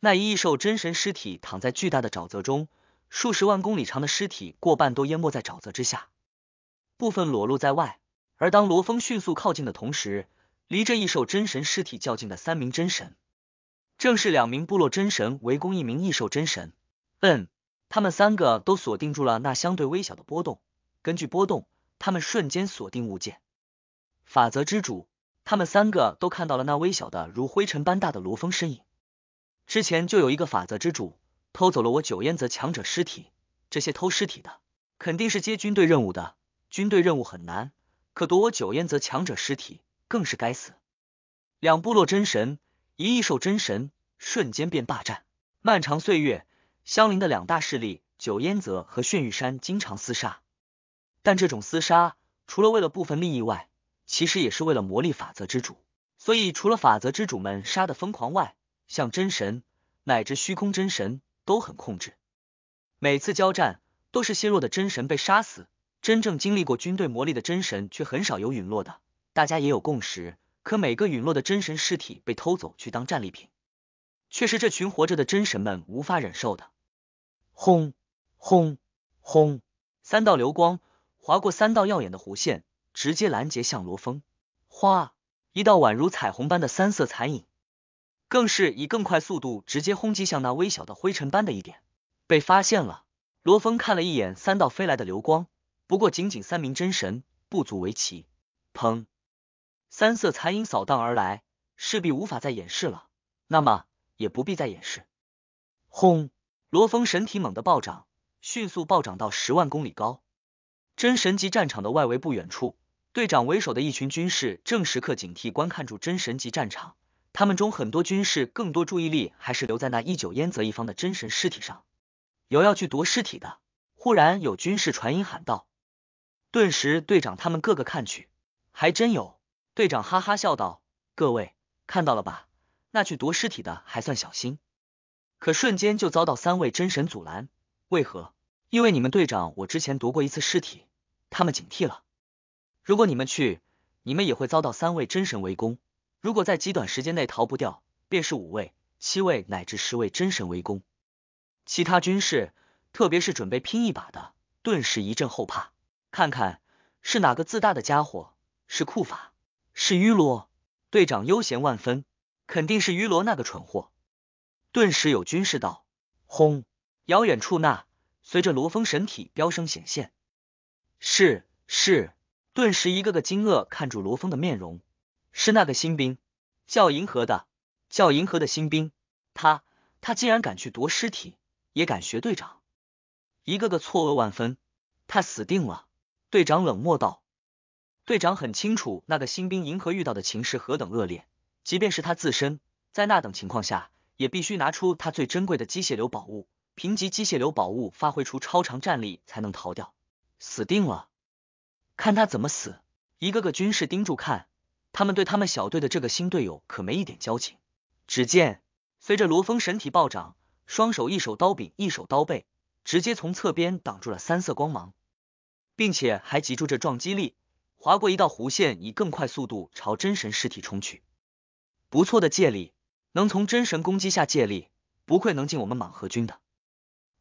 那一异兽真神尸体躺在巨大的沼泽中，数十万公里长的尸体过半都淹没在沼泽之下，部分裸露在外。而当罗峰迅速靠近的同时，离这异兽真神尸体较近的三名真神，正是两名部落真神围攻一名异兽真神。嗯，他们三个都锁定住了那相对微小的波动，根据波动，他们瞬间锁定物件。法则之主，他们三个都看到了那微小的如灰尘般大的罗峰身影。之前就有一个法则之主偷走了我九烟泽强者尸体，这些偷尸体的肯定是接军队任务的。军队任务很难，可夺我九烟泽强者尸体。更是该死！两部落真神，一异兽真神，瞬间便霸占。漫长岁月，相邻的两大势力九烟泽和炫玉山经常厮杀，但这种厮杀除了为了部分利益外，其实也是为了魔力法则之主。所以除了法则之主们杀的疯狂外，像真神乃至虚空真神都很控制。每次交战，都是削弱的真神被杀死，真正经历过军队魔力的真神却很少有陨落的。大家也有共识，可每个陨落的真神尸体被偷走去当战利品，却是这群活着的真神们无法忍受的。轰轰轰！三道流光划过三道耀眼的弧线，直接拦截向罗峰。哗！一道宛如彩虹般的三色残影，更是以更快速度直接轰击向那微小的灰尘般的一点。被发现了！罗峰看了一眼三道飞来的流光，不过仅仅三名真神，不足为奇。砰！三色残影扫荡而来，势必无法再掩饰了。那么也不必再掩饰。轰！罗峰神体猛地暴涨，迅速暴涨到十万公里高。真神级战场的外围不远处，队长为首的一群军士正时刻警惕观看住真神级战场。他们中很多军士，更多注意力还是留在那一酒烟泽一方的真神尸体上。有要去夺尸体的，忽然有军士传音喊道：“顿时，队长他们个个看去，还真有。”队长哈哈笑道：“各位看到了吧？那去夺尸体的还算小心，可瞬间就遭到三位真神阻拦。为何？因为你们队长我之前夺过一次尸体，他们警惕了。如果你们去，你们也会遭到三位真神围攻。如果在极短时间内逃不掉，便是五位、七位乃至十位真神围攻。其他军士，特别是准备拼一把的，顿时一阵后怕。看看是哪个自大的家伙？是库法。”是鱼罗队长悠闲万分，肯定是鱼罗那个蠢货。顿时有军士道：“轰！”遥远处那随着罗峰神体飙升显现，是是。顿时一个个惊愕看住罗峰的面容，是那个新兵，叫银河的，叫银河的新兵，他他竟然敢去夺尸体，也敢学队长，一个个错愕万分，他死定了。队长冷漠道。队长很清楚，那个新兵银河遇到的情势何等恶劣。即便是他自身，在那等情况下，也必须拿出他最珍贵的机械流宝物，评级机械流宝物发挥出超常战力，才能逃掉。死定了！看他怎么死！一个个军士盯住看，他们对他们小队的这个新队友可没一点交情。只见随着罗峰身体暴涨，双手一手刀柄，一手刀背，直接从侧边挡住了三色光芒，并且还集中着撞击力。划过一道弧线，以更快速度朝真神尸体冲去。不错的借力，能从真神攻击下借力，不愧能进我们莽河军的。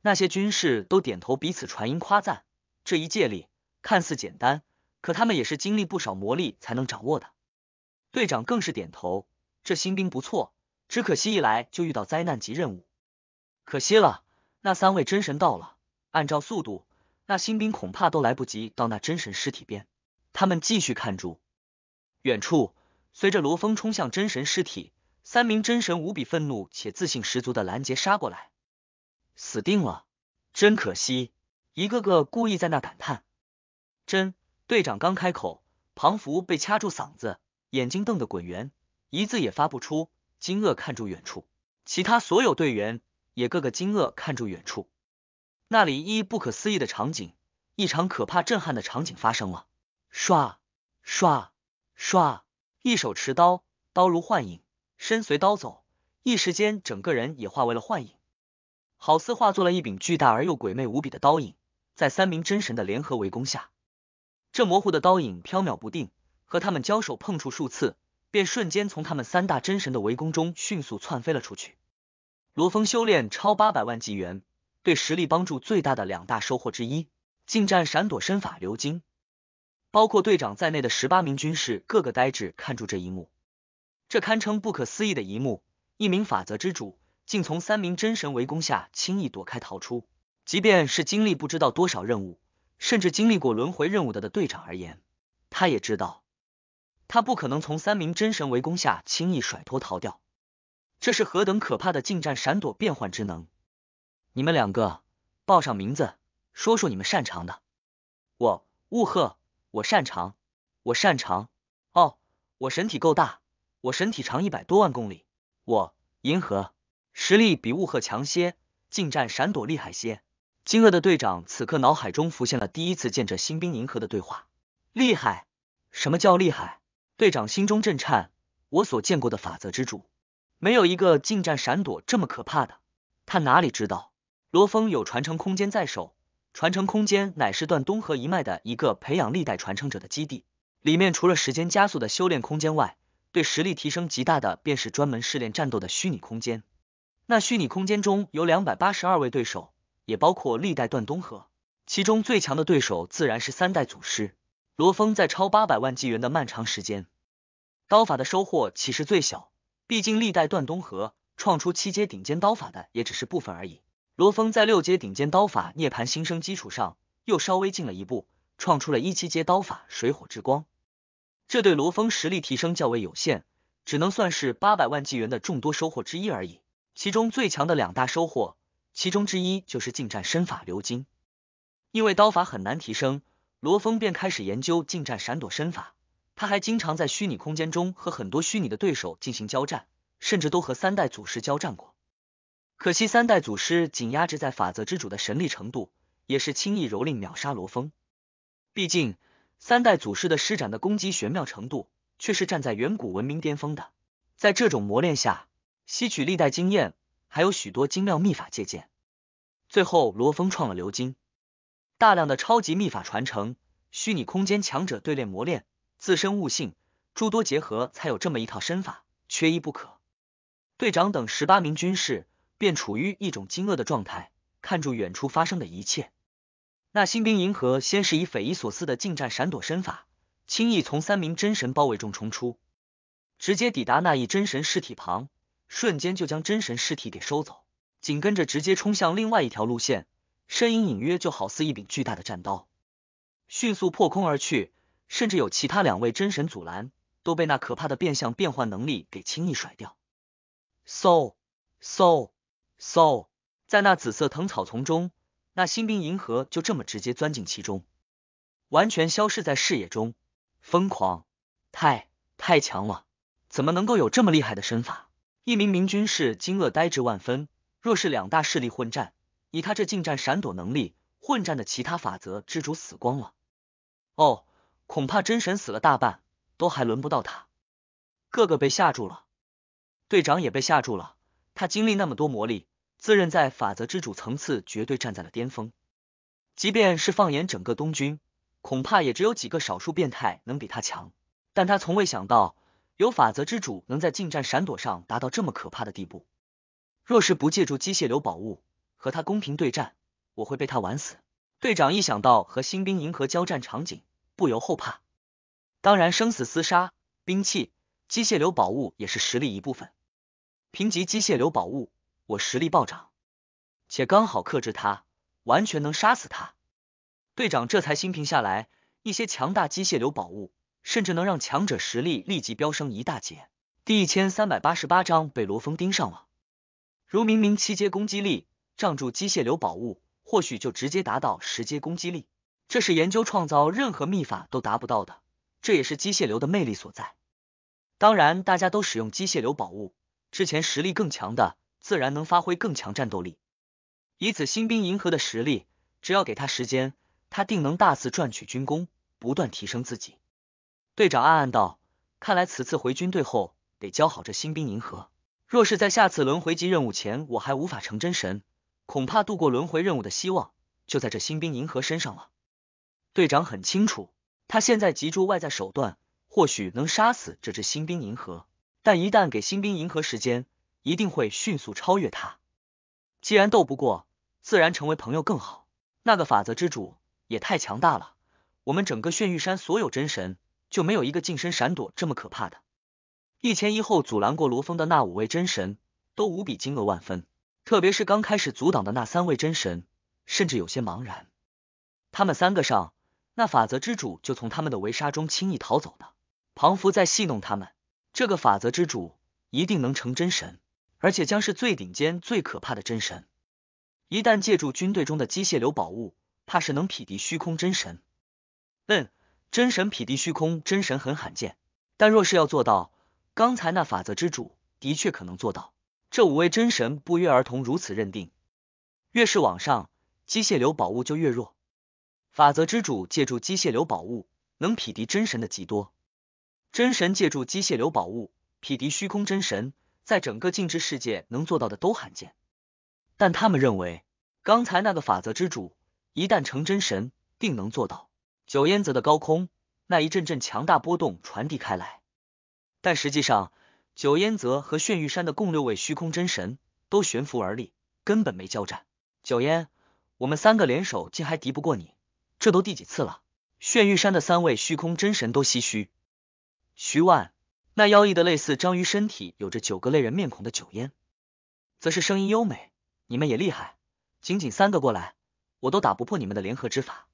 那些军士都点头，彼此传音夸赞。这一借力看似简单，可他们也是经历不少磨砺才能掌握的。队长更是点头，这新兵不错，只可惜一来就遇到灾难级任务，可惜了。那三位真神到了，按照速度，那新兵恐怕都来不及到那真神尸体边。他们继续看住远处，随着罗峰冲向真神尸体，三名真神无比愤怒且自信十足的拦截杀过来，死定了！真可惜，一个个故意在那感叹。真队长刚开口，庞福被掐住嗓子，眼睛瞪得滚圆，一字也发不出，惊愕看住远处。其他所有队员也个个惊愕看住远处，那里一不可思议的场景，一场可怕震撼的场景发生了。唰唰唰！一手持刀，刀如幻影，身随刀走。一时间，整个人也化为了幻影，好似化作了一柄巨大而又鬼魅无比的刀影。在三名真神的联合围攻下，这模糊的刀影飘渺不定，和他们交手碰触数次，便瞬间从他们三大真神的围攻中迅速窜飞了出去。罗峰修炼超八百万纪元，对实力帮助最大的两大收获之一，近战闪躲身法流金。包括队长在内的十八名军士，个个呆滞，看住这一幕。这堪称不可思议的一幕：一名法则之主，竟从三名真神围攻下轻易躲开逃出。即便是经历不知道多少任务，甚至经历过轮回任务的的队长而言，他也知道，他不可能从三名真神围攻下轻易甩脱逃掉。这是何等可怕的近战闪躲变换之能！你们两个报上名字，说说你们擅长的。我，雾鹤。我擅长，我擅长。哦，我身体够大，我身体长一百多万公里。我银河实力比雾鹤强些，近战闪躲厉害些。惊愕的队长此刻脑海中浮现了第一次见着新兵银河的对话，厉害？什么叫厉害？队长心中震颤，我所见过的法则之主，没有一个近战闪躲这么可怕的。他哪里知道，罗峰有传承空间在手。传承空间乃是段东河一脉的一个培养历代传承者的基地，里面除了时间加速的修炼空间外，对实力提升极大的便是专门试炼战斗的虚拟空间。那虚拟空间中有两百八十二位对手，也包括历代段东河，其中最强的对手自然是三代祖师罗峰。在超八百万纪元的漫长时间，刀法的收获其实最小？毕竟历代段东河创出七阶顶尖刀法的也只是部分而已。罗峰在六阶顶尖刀法涅槃新生基础上，又稍微进了一步，创出了一七阶刀法水火之光。这对罗峰实力提升较为有限，只能算是八百万纪元的众多收获之一而已。其中最强的两大收获，其中之一就是近战身法流金。因为刀法很难提升，罗峰便开始研究近战闪躲身法。他还经常在虚拟空间中和很多虚拟的对手进行交战，甚至都和三代祖师交战过。可惜三代祖师仅压制在法则之主的神力程度，也是轻易蹂躏秒杀罗峰。毕竟三代祖师的施展的攻击玄妙程度，却是站在远古文明巅峰的。在这种磨练下，吸取历代经验，还有许多精妙秘法借鉴。最后罗峰创了鎏金，大量的超级秘法传承，虚拟空间强者对练磨练自身悟性，诸多结合才有这么一套身法，缺一不可。队长等十八名军士。便处于一种惊愕的状态，看住远处发生的一切。那新兵银河先是以匪夷所思的近战闪躲身法，轻易从三名真神包围中冲出，直接抵达那一真神尸体旁，瞬间就将真神尸体给收走。紧跟着直接冲向另外一条路线，身影隐约就好似一柄巨大的战刀，迅速破空而去。甚至有其他两位真神阻拦，都被那可怕的变相变换能力给轻易甩掉。嗖，嗖。so，在那紫色藤草丛中，那新兵银河就这么直接钻进其中，完全消失在视野中。疯狂，太太强了！怎么能够有这么厉害的身法？一名明军士惊愕呆滞万分。若是两大势力混战，以他这近战闪躲能力，混战的其他法则之主死光了。哦，恐怕真神死了大半，都还轮不到他。个个被吓住了，队长也被吓住了。他经历那么多魔力。自认在法则之主层次绝对站在了巅峰，即便是放眼整个东军，恐怕也只有几个少数变态能比他强。但他从未想到，有法则之主能在近战闪躲上达到这么可怕的地步。若是不借助机械流宝物和他公平对战，我会被他玩死。队长一想到和新兵银河交战场景，不由后怕。当然，生死厮杀，兵器、机械流宝物也是实力一部分。评级机械流宝物。我实力暴涨，且刚好克制他，完全能杀死他。队长这才心平下来。一些强大机械流宝物，甚至能让强者实力立即飙升一大截。第一千三百八十八章被罗峰盯上了。如明明七阶攻击力，仗住机械流宝物，或许就直接达到十阶攻击力。这是研究创造任何秘法都达不到的，这也是机械流的魅力所在。当然，大家都使用机械流宝物，之前实力更强的。自然能发挥更强战斗力。以此新兵银河的实力，只要给他时间，他定能大肆赚取军功，不断提升自己。队长暗暗道：“看来此次回军队后，得教好这新兵银河。若是在下次轮回级任务前，我还无法成真神，恐怕度过轮回任务的希望就在这新兵银河身上了。”队长很清楚，他现在集住外在手段，或许能杀死这只新兵银河，但一旦给新兵银河时间。一定会迅速超越他。既然斗不过，自然成为朋友更好。那个法则之主也太强大了，我们整个炫玉山所有真神就没有一个近身闪躲这么可怕的。一前一后阻拦过罗峰的那五位真神都无比惊愕万分，特别是刚开始阻挡的那三位真神，甚至有些茫然。他们三个上，那法则之主就从他们的围杀中轻易逃走的。庞福在戏弄他们，这个法则之主一定能成真神。而且将是最顶尖、最可怕的真神。一旦借助军队中的机械流宝物，怕是能匹敌虚空真神。嗯，真神匹敌虚空真神很罕见，但若是要做到，刚才那法则之主的确可能做到。这五位真神不约而同如此认定。越是往上，机械流宝物就越弱。法则之主借助机械流宝物能匹敌真神的极多。真神借助机械流宝物匹敌虚空真神。在整个静之世界能做到的都罕见，但他们认为刚才那个法则之主一旦成真神，定能做到。九烟则的高空，那一阵阵强大波动传递开来。但实际上，九烟则和炫玉山的共六位虚空真神都悬浮而立，根本没交战。九烟，我们三个联手竟还敌不过你，这都第几次了？炫玉山的三位虚空真神都唏嘘。徐万。那妖异的、类似章鱼身体、有着九个类人面孔的九烟，则是声音优美。你们也厉害，仅仅三个过来，我都打不破你们的联合之法。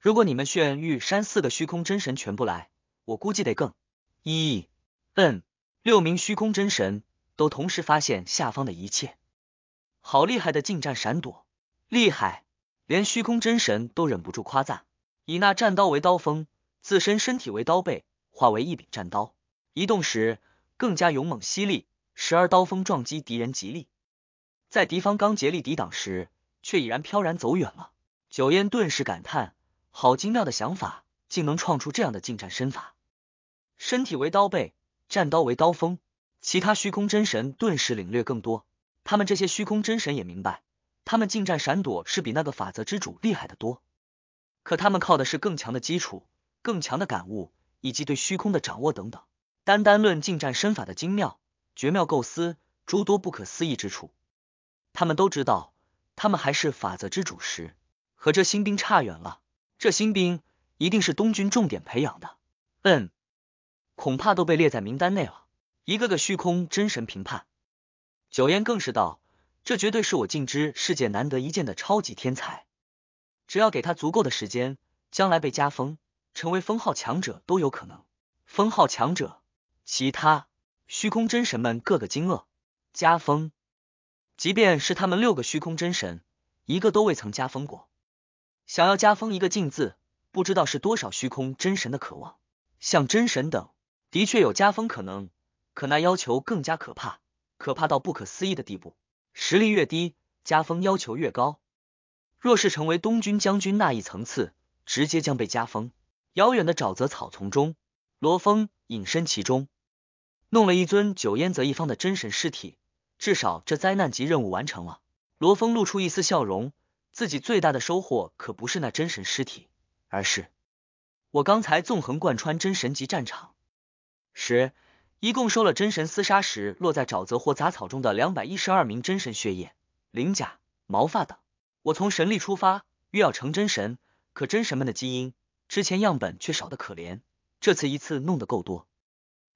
如果你们炫玉山四个虚空真神全部来，我估计得更一嗯。六名虚空真神都同时发现下方的一切，好厉害的近战闪躲，厉害！连虚空真神都忍不住夸赞。以那战刀为刀锋，自身身体为刀背，化为一柄战刀。移动时更加勇猛犀利，时而刀锋撞击敌人极利，在敌方刚竭力抵挡时，却已然飘然走远了。九烟顿时感叹：“好精妙的想法，竟能创出这样的近战身法。身体为刀背，战刀为刀锋。”其他虚空真神顿时领略更多。他们这些虚空真神也明白，他们近战闪躲是比那个法则之主厉害的多，可他们靠的是更强的基础、更强的感悟以及对虚空的掌握等等。单单论近战身法的精妙、绝妙构思，诸多不可思议之处，他们都知道。他们还是法则之主时，和这新兵差远了。这新兵一定是东军重点培养的，嗯，恐怕都被列在名单内了。一个个虚空真神评判，九烟更是道：“这绝对是我尽知世界难得一见的超级天才，只要给他足够的时间，将来被加封成为封号强者都有可能。封号强者。”其他虚空真神们个个惊愕，加封，即便是他们六个虚空真神，一个都未曾加封过。想要加封一个“禁字，不知道是多少虚空真神的渴望。像真神等，的确有加封可能，可那要求更加可怕，可怕到不可思议的地步。实力越低，加封要求越高。若是成为东军将军那一层次，直接将被加封。遥远的沼泽草丛中，罗峰。隐身其中，弄了一尊九烟泽一方的真神尸体，至少这灾难级任务完成了。罗峰露出一丝笑容，自己最大的收获可不是那真神尸体，而是我刚才纵横贯穿真神级战场时，一共收了真神厮杀时落在沼泽或杂草中的两百一十二名真神血液、鳞甲、毛发等。我从神力出发，欲要成真神，可真神们的基因之前样本却少得可怜。这次一次弄得够多，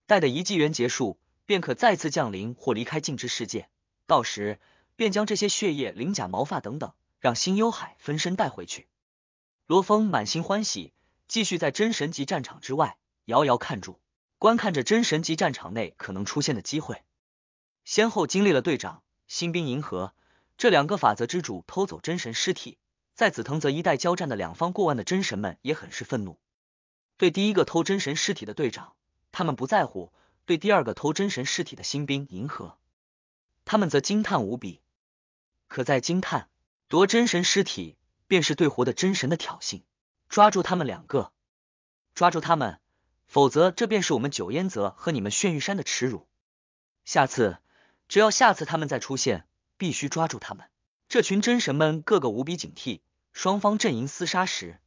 待的一纪元结束，便可再次降临或离开静制世界。到时便将这些血液、鳞甲、毛发等等，让星幽海分身带回去。罗峰满心欢喜，继续在真神级战场之外遥遥看住，观看着真神级战场内可能出现的机会。先后经历了队长、新兵银河这两个法则之主偷走真神尸体，在紫藤泽一带交战的两方过万的真神们也很是愤怒。对第一个偷真神尸体的队长，他们不在乎；对第二个偷真神尸体的新兵银河，他们则惊叹无比。可在惊叹夺真神尸体，便是对活的真神的挑衅。抓住他们两个，抓住他们，否则这便是我们九烟泽和你们炫玉山的耻辱。下次，只要下次他们再出现，必须抓住他们。这群真神们个个无比警惕。双方阵营厮杀时。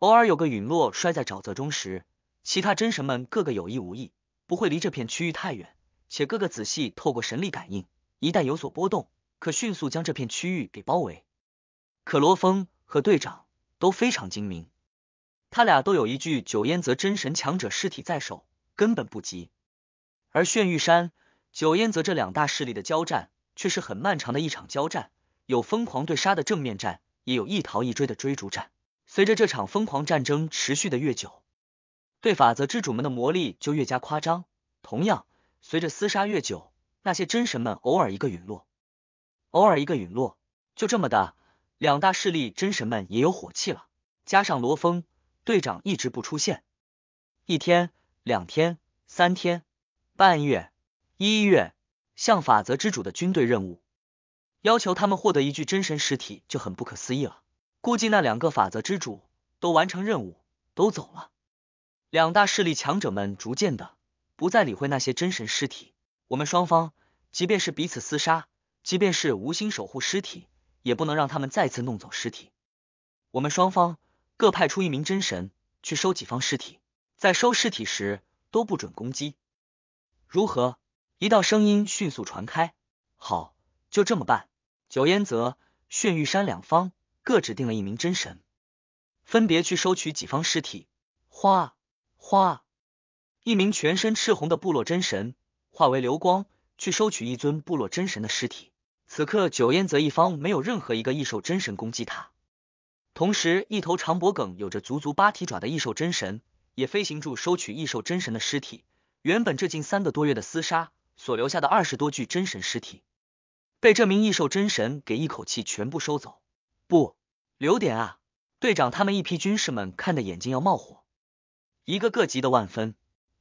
偶尔有个陨落摔在沼泽中时，其他真神们个个有意无意不会离这片区域太远，且个个仔细透过神力感应，一旦有所波动，可迅速将这片区域给包围。可罗峰和队长都非常精明，他俩都有一具九烟泽真神强者尸体在手，根本不急。而炫玉山、九烟泽这两大势力的交战，却是很漫长的一场交战，有疯狂对杀的正面战，也有一逃一追的追逐战。随着这场疯狂战争持续的越久，对法则之主们的魔力就越加夸张。同样，随着厮杀越久，那些真神们偶尔一个陨落，偶尔一个陨落，就这么的，两大势力真神们也有火气了。加上罗峰队长一直不出现，一天、两天、三天、半月、一月，向法则之主的军队任务要求他们获得一具真神尸体就很不可思议了。估计那两个法则之主都完成任务，都走了。两大势力强者们逐渐的不再理会那些真神尸体。我们双方即便是彼此厮杀，即便是无心守护尸体，也不能让他们再次弄走尸体。我们双方各派出一名真神去收己方尸体，在收尸体时都不准攻击。如何？一道声音迅速传开。好，就这么办。九烟泽、炫玉山两方。各指定了一名真神，分别去收取几方尸体。哗哗，一名全身赤红的部落真神化为流光，去收取一尊部落真神的尸体。此刻，九烟则一方没有任何一个异兽真神攻击他。同时，一头长脖梗、有着足足八蹄爪的异兽真神也飞行住收取异兽真神的尸体。原本这近三个多月的厮杀所留下的二十多具真神尸体，被这名异兽真神给一口气全部收走。不，留点啊！队长，他们一批军士们看的眼睛要冒火，一个个急得万分。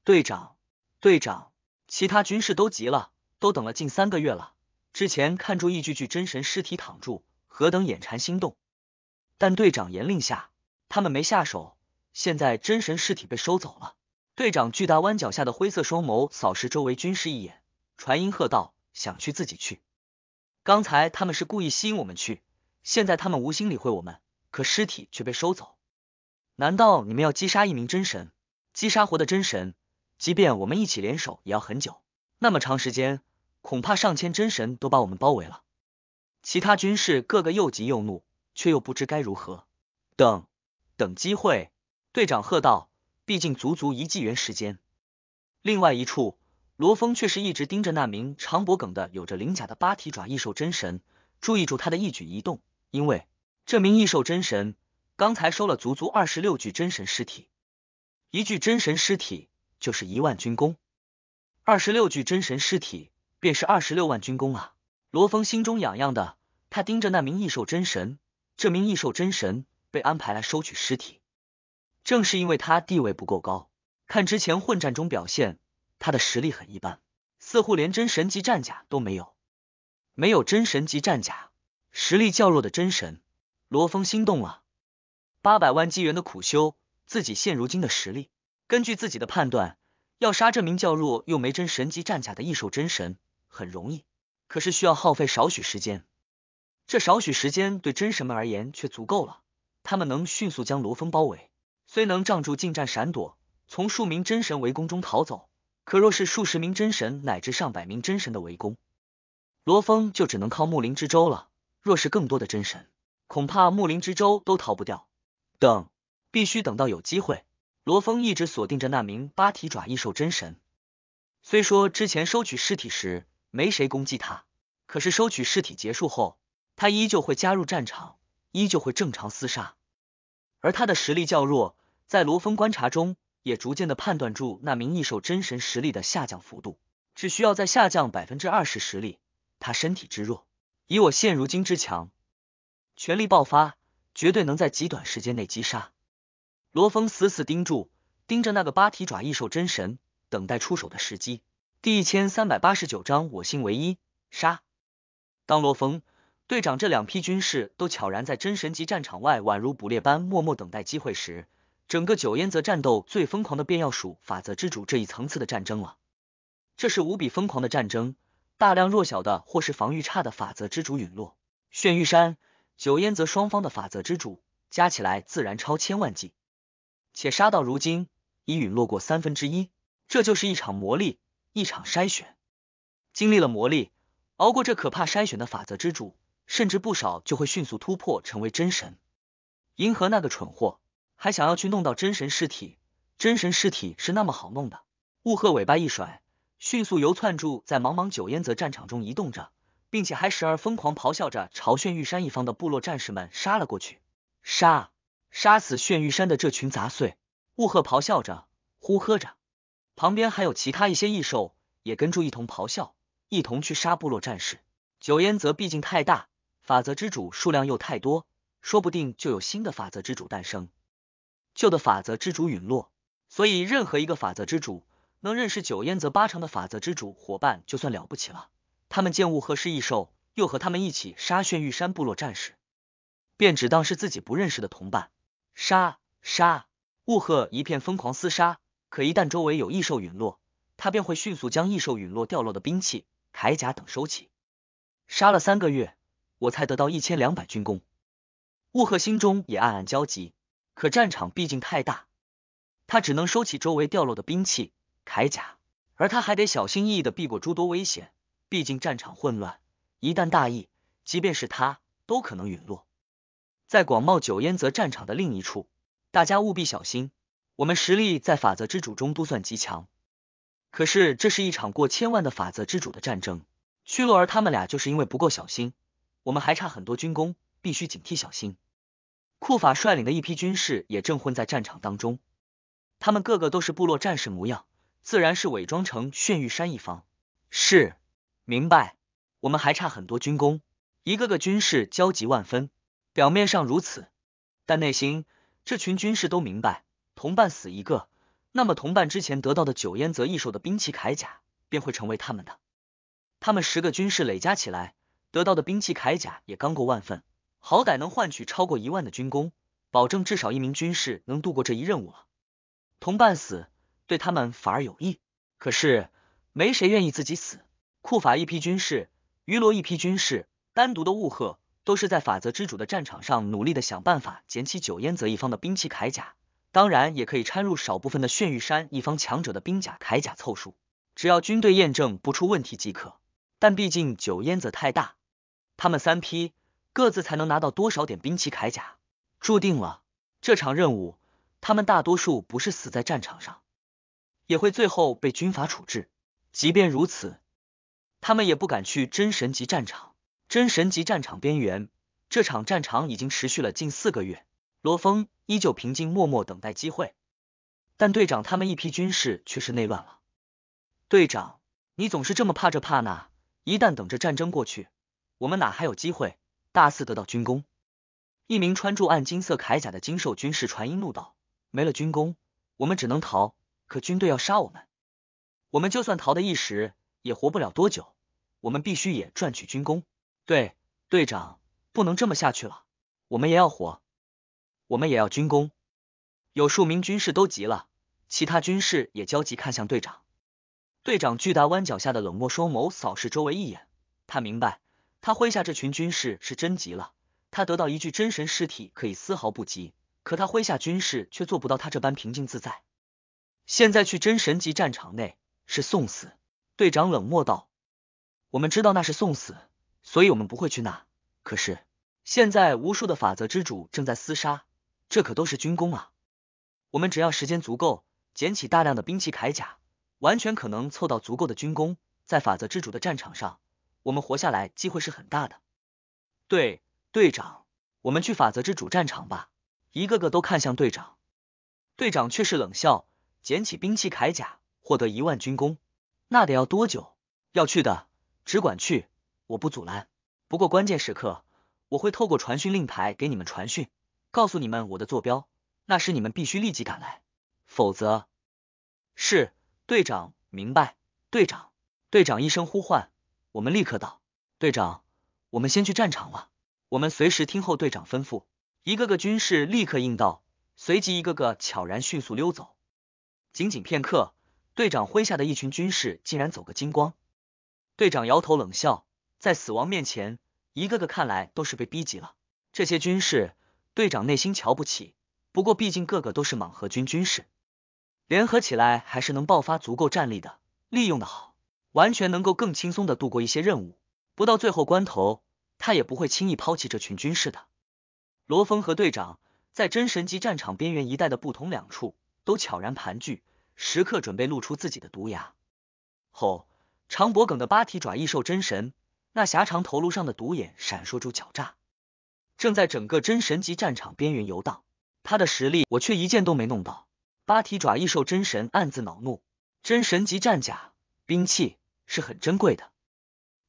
队长，队长，其他军士都急了，都等了近三个月了。之前看住一具具真神尸体躺住，何等眼馋心动。但队长严令下，他们没下手。现在真神尸体被收走了。队长，巨大弯角下的灰色双眸扫视周围军士一眼，传音喝道：“想去自己去。刚才他们是故意吸引我们去。”现在他们无心理会我们，可尸体却被收走。难道你们要击杀一名真神？击杀活的真神，即便我们一起联手，也要很久。那么长时间，恐怕上千真神都把我们包围了。其他军士个个又急又怒，却又不知该如何。等等机会，队长喝道：“毕竟足足一纪元时间。”另外一处，罗峰却是一直盯着那名长脖梗的、有着鳞甲的八蹄爪异兽真神，注意住他的一举一动。因为这名异兽真神刚才收了足足二十六具真神尸体，一具真神尸体就是一万军功，二十六具真神尸体便是二十六万军功啊！罗峰心中痒痒的，他盯着那名异兽真神，这名异兽真神被安排来收取尸体，正是因为他地位不够高。看之前混战中表现，他的实力很一般，似乎连真神级战甲都没有。没有真神级战甲。实力较弱的真神，罗峰心动了。八百万机缘的苦修，自己现如今的实力，根据自己的判断，要杀这名较弱又没真神级战甲的异兽真神很容易，可是需要耗费少许时间。这少许时间对真神们而言却足够了，他们能迅速将罗峰包围。虽能仗住近战闪躲，从数名真神围攻中逃走，可若是数十名真神乃至上百名真神的围攻，罗峰就只能靠木林之舟了。若是更多的真神，恐怕木林之舟都逃不掉。等，必须等到有机会。罗峰一直锁定着那名八蹄爪异兽真神。虽说之前收取尸体时没谁攻击他，可是收取尸体结束后，他依旧会加入战场，依旧会正常厮杀。而他的实力较弱，在罗峰观察中，也逐渐的判断出那名异兽真神实力的下降幅度，只需要再下降百分之二十实力，他身体之弱。以我现如今之强，全力爆发，绝对能在极短时间内击杀。罗峰死死盯住，盯着那个八蹄爪异兽真神，等待出手的时机。第一千三百八十九章我心唯一杀。当罗峰队长这两批军士都悄然在真神级战场外，宛如捕猎般默默等待机会时，整个九烟泽战斗最疯狂的，便要数法则之主这一层次的战争了。这是无比疯狂的战争。大量弱小的或是防御差的法则之主陨落，炫玉山、九渊则双方的法则之主加起来自然超千万计，且杀到如今已陨落过三分之一。这就是一场磨砺，一场筛选。经历了磨砺，熬过这可怕筛选的法则之主，甚至不少就会迅速突破成为真神。银河那个蠢货还想要去弄到真神尸体，真神尸体是那么好弄的？雾鹤尾巴一甩。迅速游窜住在茫茫九烟泽战场中移动着，并且还时而疯狂咆哮着，朝炫玉山一方的部落战士们杀了过去，杀！杀死炫玉山的这群杂碎！雾鹤咆哮着，呼喝着，旁边还有其他一些异兽也跟住一同咆哮，一同去杀部落战士。九烟泽毕竟太大，法则之主数量又太多，说不定就有新的法则之主诞生，旧的法则之主陨落，所以任何一个法则之主。能认识九焉，则八成的法则之主伙伴就算了不起了。他们见雾鹤是异兽，又和他们一起杀炫玉山部落战士，便只当是自己不认识的同伴。杀杀，雾鹤一片疯狂厮杀。可一旦周围有异兽陨落，他便会迅速将异兽陨落掉落的兵器、铠甲等收起。杀了三个月，我才得到一千两百军功。雾鹤心中也暗暗焦急，可战场毕竟太大，他只能收起周围掉落的兵器。铠甲，而他还得小心翼翼的避过诸多危险，毕竟战场混乱，一旦大意，即便是他都可能陨落。在广袤九烟泽战场的另一处，大家务必小心，我们实力在法则之主中都算极强，可是这是一场过千万的法则之主的战争，屈洛儿他们俩就是因为不够小心，我们还差很多军功，必须警惕小心。库法率领的一批军士也正混在战场当中，他们个个都是部落战士模样。自然是伪装成炫玉山一方，是明白。我们还差很多军功，一个个军士焦急万分。表面上如此，但内心，这群军士都明白，同伴死一个，那么同伴之前得到的九烟泽异兽的兵器铠甲便会成为他们的。他们十个军士累加起来得到的兵器铠甲也刚过万份，好歹能换取超过一万的军功，保证至少一名军士能度过这一任务了。同伴死。对他们反而有益，可是没谁愿意自己死。库法一批军士，于罗一批军士，单独的雾鹤都是在法则之主的战场上努力的想办法捡起九烟泽一方的兵器铠甲，当然也可以掺入少部分的炫玉山一方强者的兵甲铠甲凑数，只要军队验证不出问题即可。但毕竟九烟泽太大，他们三批各自才能拿到多少点兵器铠甲，注定了这场任务，他们大多数不是死在战场上。也会最后被军阀处置。即便如此，他们也不敢去真神级战场。真神级战场边缘，这场战场已经持续了近四个月。罗峰依旧平静，默默等待机会。但队长他们一批军士却是内乱了。队长，你总是这么怕这怕那，一旦等着战争过去，我们哪还有机会大肆得到军功？一名穿着暗金色铠甲的精瘦军士传音怒道：“没了军功，我们只能逃。”可军队要杀我们，我们就算逃得一时，也活不了多久。我们必须也赚取军功。对，队长，不能这么下去了，我们也要活，我们也要军功。有数名军士都急了，其他军士也焦急看向队长。队长巨大弯角下的冷漠双眸扫视周围一眼，他明白，他麾下这群军士是真急了。他得到一具真神尸体，可以丝毫不急，可他麾下军士却做不到他这般平静自在。现在去真神级战场内是送死，队长冷漠道：“我们知道那是送死，所以我们不会去那。可是现在无数的法则之主正在厮杀，这可都是军功啊！我们只要时间足够，捡起大量的兵器铠甲，完全可能凑到足够的军功，在法则之主的战场上，我们活下来机会是很大的。”对，队长，我们去法则之主战场吧。一个个都看向队长，队长却是冷笑。捡起兵器铠甲，获得一万军功。那得要多久？要去的只管去，我不阻拦。不过关键时刻，我会透过传讯令牌给你们传讯，告诉你们我的坐标。那时你们必须立即赶来，否则是队长明白？队长队长一声呼唤，我们立刻到。队长，我们先去战场了。”我们随时听候队长吩咐。一个个军士立刻应道，随即一个个悄然迅速溜走。仅仅片刻，队长麾下的一群军士竟然走个精光。队长摇头冷笑，在死亡面前，一个个看来都是被逼急了。这些军士，队长内心瞧不起，不过毕竟个个都是莽河军军士，联合起来还是能爆发足够战力的。利用的好，完全能够更轻松的度过一些任务。不到最后关头，他也不会轻易抛弃这群军士的。罗峰和队长在真神级战场边缘一带的不同两处。都悄然盘踞，时刻准备露出自己的毒牙。吼！长脖梗的八蹄爪异兽真神，那狭长头颅上的毒眼闪烁住狡诈，正在整个真神级战场边缘游荡。他的实力，我却一件都没弄到。八蹄爪异兽真神暗自恼怒：真神级战甲、兵器是很珍贵的，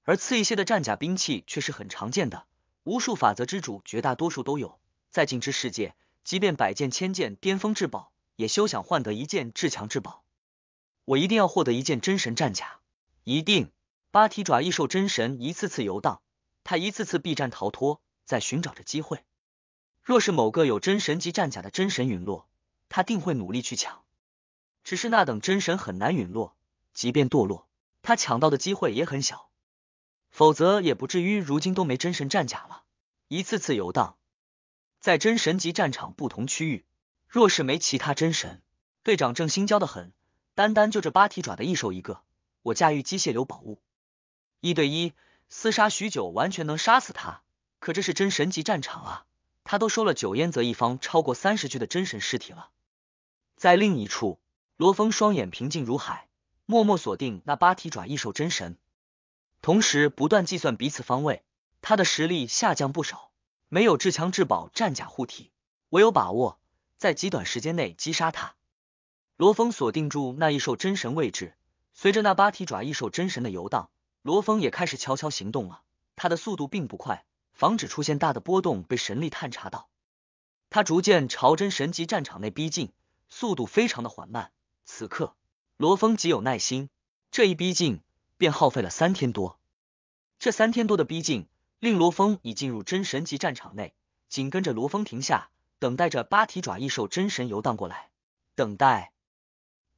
而次一些的战甲、兵器却是很常见的。无数法则之主，绝大多数都有。在境之世界，即便百件、千件巅峰至宝。也休想换得一件至强至宝，我一定要获得一件真神战甲！一定！八蹄爪异兽真神一次次游荡，他一次次避战逃脱，在寻找着机会。若是某个有真神级战甲的真神陨落，他定会努力去抢。只是那等真神很难陨落，即便堕落，他抢到的机会也很小。否则也不至于如今都没真神战甲了。一次次游荡，在真神级战场不同区域。若是没其他真神，队长正心焦的很。单单就这八蹄爪的异兽一个，我驾驭机械流宝物，一对一厮杀许久，完全能杀死他。可这是真神级战场啊！他都收了九烟泽一方超过三十具的真神尸体了。在另一处，罗峰双眼平静如海，默默锁定那八蹄爪异兽真神，同时不断计算彼此方位。他的实力下降不少，没有至强至宝战甲护体，我有把握。在极短时间内击杀他。罗峰锁定住那异兽真神位置，随着那八蹄爪异兽真神的游荡，罗峰也开始悄悄行动了。他的速度并不快，防止出现大的波动被神力探查到。他逐渐朝真神级战场内逼近，速度非常的缓慢。此刻罗峰极有耐心，这一逼近便耗费了三天多。这三天多的逼近，令罗峰已进入真神级战场内。紧跟着罗峰停下。等待着八蹄爪异兽真神游荡过来，等待，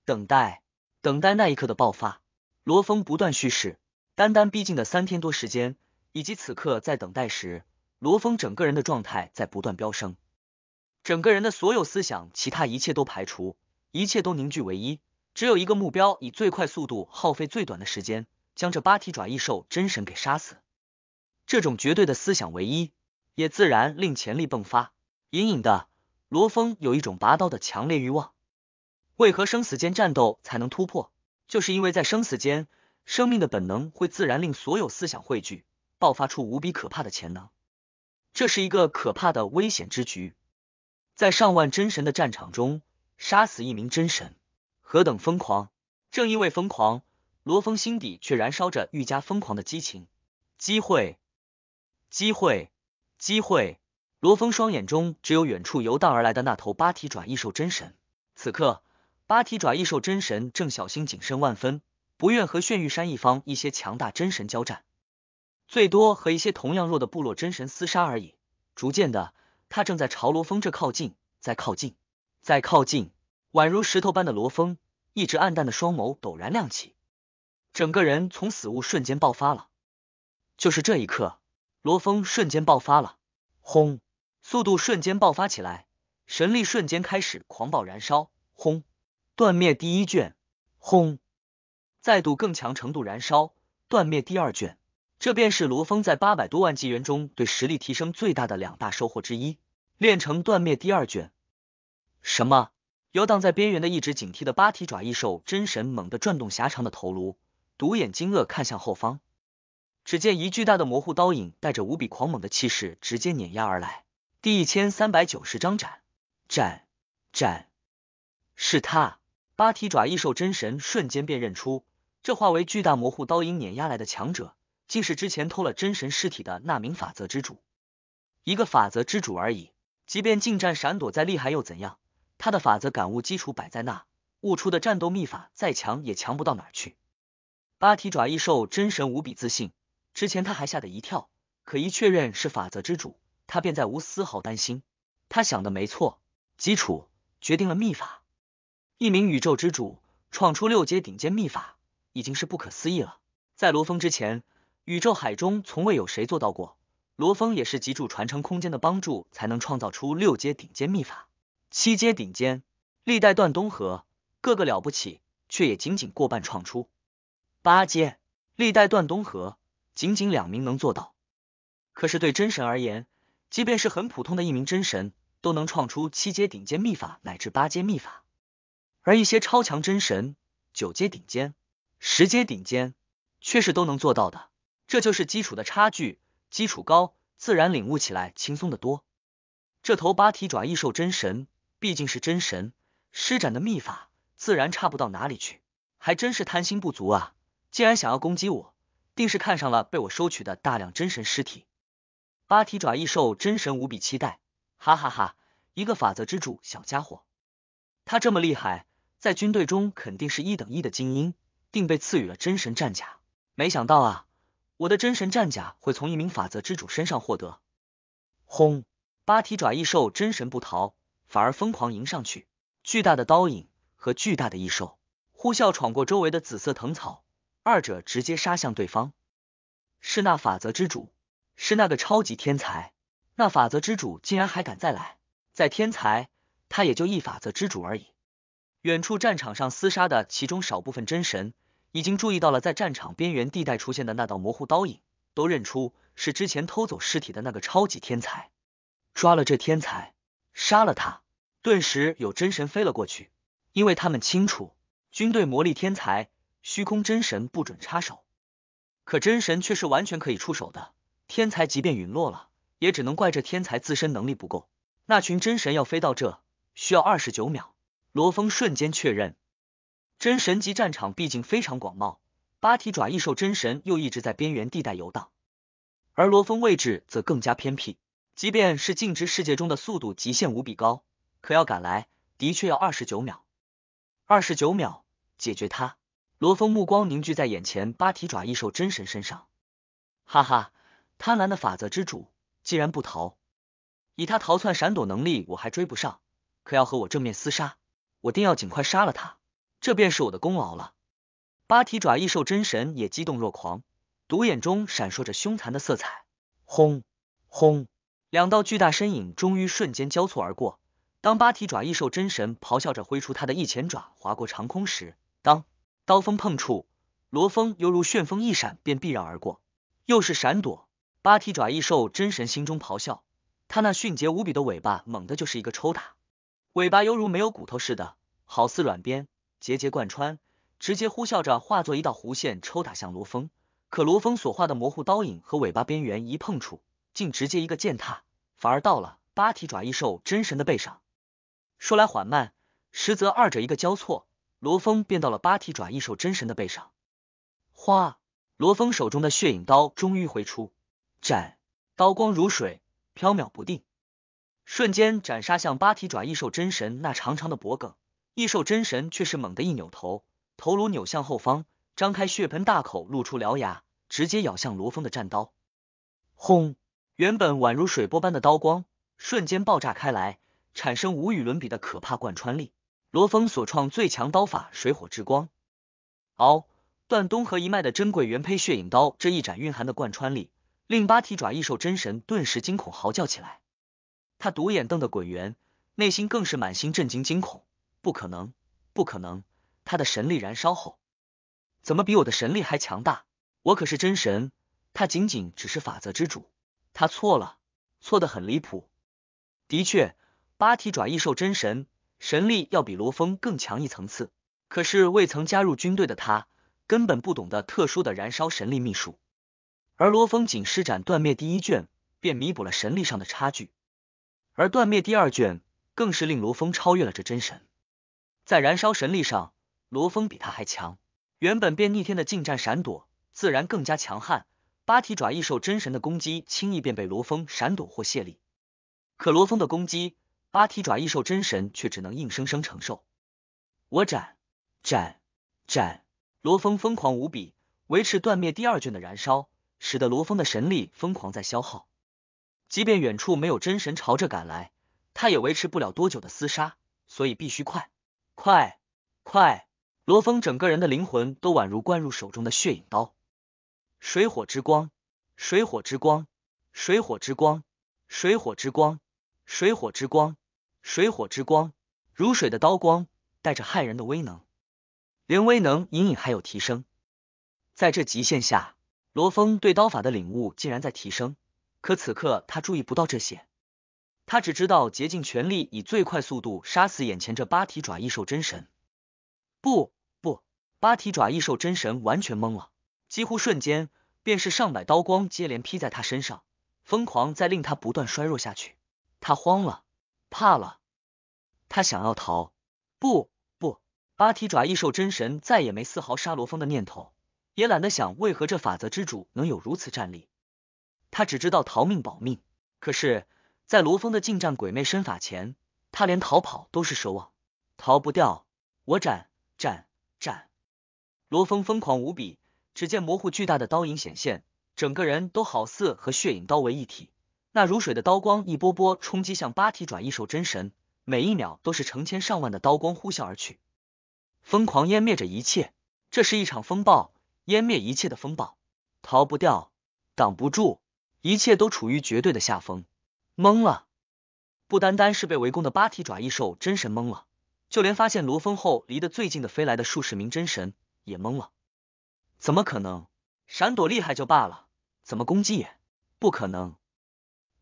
等待，等待那一刻的爆发。罗峰不断蓄势，单单逼近的三天多时间，以及此刻在等待时，罗峰整个人的状态在不断飙升，整个人的所有思想，其他一切都排除，一切都凝聚为一，只有一个目标：以最快速度，耗费最短的时间，将这八蹄爪异兽真神给杀死。这种绝对的思想唯一，也自然令潜力迸发。隐隐的，罗峰有一种拔刀的强烈欲望。为何生死间战斗才能突破？就是因为在生死间，生命的本能会自然令所有思想汇聚，爆发出无比可怕的潜能。这是一个可怕的危险之局。在上万真神的战场中杀死一名真神，何等疯狂！正因为疯狂，罗峰心底却燃烧着愈加疯狂的激情。机会，机会，机会！罗峰双眼中只有远处游荡而来的那头八体爪异兽真神。此刻，八体爪异兽真神正小心谨慎万分，不愿和炫玉山一方一些强大真神交战，最多和一些同样弱的部落真神厮杀而已。逐渐的，他正在朝罗峰这靠近，再靠近，再靠近。宛如石头般的罗峰，一直暗淡的双眸陡然亮起，整个人从死物瞬间爆发了。就是这一刻，罗峰瞬间爆发了，轰！速度瞬间爆发起来，神力瞬间开始狂暴燃烧，轰，断灭第一卷，轰，再度更强程度燃烧，断灭第二卷。这便是罗峰在八百多万纪元中对实力提升最大的两大收获之一，练成断灭第二卷。什么？游荡在边缘的一直警惕的八蹄爪异兽真神猛地转动狭长的头颅，独眼惊愕看向后方，只见一巨大的模糊刀影带着无比狂猛的气势直接碾压而来。一千三百九十章斩斩斩，是他八蹄爪异兽真神瞬间便认出，这化为巨大模糊刀影碾压来的强者，竟是之前偷了真神尸体的那名法则之主。一个法则之主而已，即便近战闪躲再厉害又怎样？他的法则感悟基础摆在那，悟出的战斗秘法再强也强不到哪儿去。八蹄爪异兽真神无比自信，之前他还吓得一跳，可一确认是法则之主。他便再无丝毫担心。他想的没错，基础决定了秘法。一名宇宙之主创出六阶顶尖秘法，已经是不可思议了。在罗峰之前，宇宙海中从未有谁做到过。罗峰也是集主传承空间的帮助，才能创造出六阶顶尖秘法。七阶顶尖，历代段东河个个了不起，却也仅仅过半创出。八阶，历代段东河仅仅两名能做到。可是对真神而言，即便是很普通的一名真神，都能创出七阶顶尖秘法乃至八阶秘法，而一些超强真神，九阶顶尖、十阶顶尖，却是都能做到的。这就是基础的差距，基础高，自然领悟起来轻松的多。这头八蹄爪异兽真神毕竟是真神，施展的秘法自然差不到哪里去，还真是贪心不足啊！既然想要攻击我，定是看上了被我收取的大量真神尸体。八蹄爪异兽真神无比期待，哈哈哈！一个法则之主小家伙，他这么厉害，在军队中肯定是一等一的精英，定被赐予了真神战甲。没想到啊，我的真神战甲会从一名法则之主身上获得！轰！八蹄爪异兽真神不逃，反而疯狂迎上去，巨大的刀影和巨大的异兽呼啸闯过周围的紫色藤草，二者直接杀向对方。是那法则之主。是那个超级天才，那法则之主竟然还敢再来，在天才他也就一法则之主而已。远处战场上厮杀的其中少部分真神，已经注意到了在战场边缘地带出现的那道模糊刀影，都认出是之前偷走尸体的那个超级天才。抓了这天才，杀了他。顿时有真神飞了过去，因为他们清楚，军队魔力天才虚空真神不准插手，可真神却是完全可以出手的。天才即便陨落了，也只能怪这天才自身能力不够。那群真神要飞到这，需要二十九秒。罗峰瞬间确认，真神级战场毕竟非常广袤，八蹄爪异兽真神又一直在边缘地带游荡，而罗峰位置则更加偏僻。即便是静止世界中的速度极限无比高，可要赶来，的确要二十九秒。二十九秒，解决他！罗峰目光凝聚在眼前八蹄爪异兽真神身上，哈哈。贪婪的法则之主，既然不逃，以他逃窜闪躲能力，我还追不上，可要和我正面厮杀，我定要尽快杀了他，这便是我的功劳了。八蹄爪异兽真神也激动若狂，独眼中闪烁着凶残的色彩。轰轰，两道巨大身影终于瞬间交错而过。当八蹄爪异兽真神咆哮着挥出他的一前爪划过长空时，当刀锋碰触，罗峰犹如旋风一闪便避让而过，又是闪躲。八蹄爪异兽真神心中咆哮，他那迅捷无比的尾巴猛的就是一个抽打，尾巴犹如没有骨头似的，好似软鞭，节节贯穿，直接呼啸着化作一道弧线抽打向罗峰。可罗峰所化的模糊刀影和尾巴边缘一碰触，竟直接一个践踏，反而到了八蹄爪异兽真神的背上。说来缓慢，实则二者一个交错，罗峰便到了八蹄爪异兽真神的背上。哗！罗峰手中的血影刀终于挥出。斩刀光如水，飘渺不定，瞬间斩杀向八蹄爪异兽真神那长长的脖颈。异兽真神却是猛地一扭头，头颅扭向后方，张开血盆大口，露出獠牙，直接咬向罗峰的战刀。轰！原本宛如水波般的刀光，瞬间爆炸开来，产生无与伦比的可怕贯穿力。罗峰所创最强刀法——水火之光，嗷！断东河一脉的珍贵原胚血影刀这一斩蕴含的贯穿力。令八体爪异兽真神顿时惊恐嚎叫起来，他独眼瞪得滚圆，内心更是满心震惊惊恐。不可能，不可能！他的神力燃烧后，怎么比我的神力还强大？我可是真神，他仅仅只是法则之主，他错了，错的很离谱。的确，八体爪异兽真神神力要比罗峰更强一层次，可是未曾加入军队的他，根本不懂得特殊的燃烧神力秘术。而罗峰仅施展断灭第一卷，便弥补了神力上的差距；而断灭第二卷更是令罗峰超越了这真神。在燃烧神力上，罗峰比他还强。原本便逆天的近战闪躲，自然更加强悍。八蹄爪异兽真神的攻击，轻易便被罗峰闪躲或卸力。可罗峰的攻击，八蹄爪异兽真神却只能硬生生承受。我斩斩斩！罗峰疯狂无比，维持断灭第二卷的燃烧。使得罗峰的神力疯狂在消耗，即便远处没有真神朝着赶来，他也维持不了多久的厮杀，所以必须快，快，快！罗峰整个人的灵魂都宛如灌入手中的血影刀，水火之光，水火之光，水火之光，水火之光，水火之光，水火之光，如水的刀光，带着骇人的威能，连威能隐隐还有提升，在这极限下。罗峰对刀法的领悟竟然在提升，可此刻他注意不到这些，他只知道竭尽全力以最快速度杀死眼前这八蹄爪异兽真神。不不，八蹄爪异兽真神完全懵了，几乎瞬间便是上百刀光接连劈在他身上，疯狂在令他不断衰弱下去。他慌了，怕了，他想要逃。不不，八蹄爪异兽真神再也没丝毫杀罗峰的念头。也懒得想为何这法则之主能有如此战力，他只知道逃命保命。可是，在罗峰的近战鬼魅身法前，他连逃跑都是奢望，逃不掉。我斩斩斩！罗峰疯狂无比，只见模糊巨大的刀影显现，整个人都好似和血影刀为一体。那如水的刀光一波波冲击向八体转异兽真神，每一秒都是成千上万的刀光呼啸而去，疯狂湮灭着一切。这是一场风暴。湮灭一切的风暴，逃不掉，挡不住，一切都处于绝对的下风，懵了。不单单是被围攻的八蹄爪异兽真神懵了，就连发现罗峰后离得最近的飞来的数十名真神也懵了。怎么可能？闪躲厉害就罢了，怎么攻击也不可能？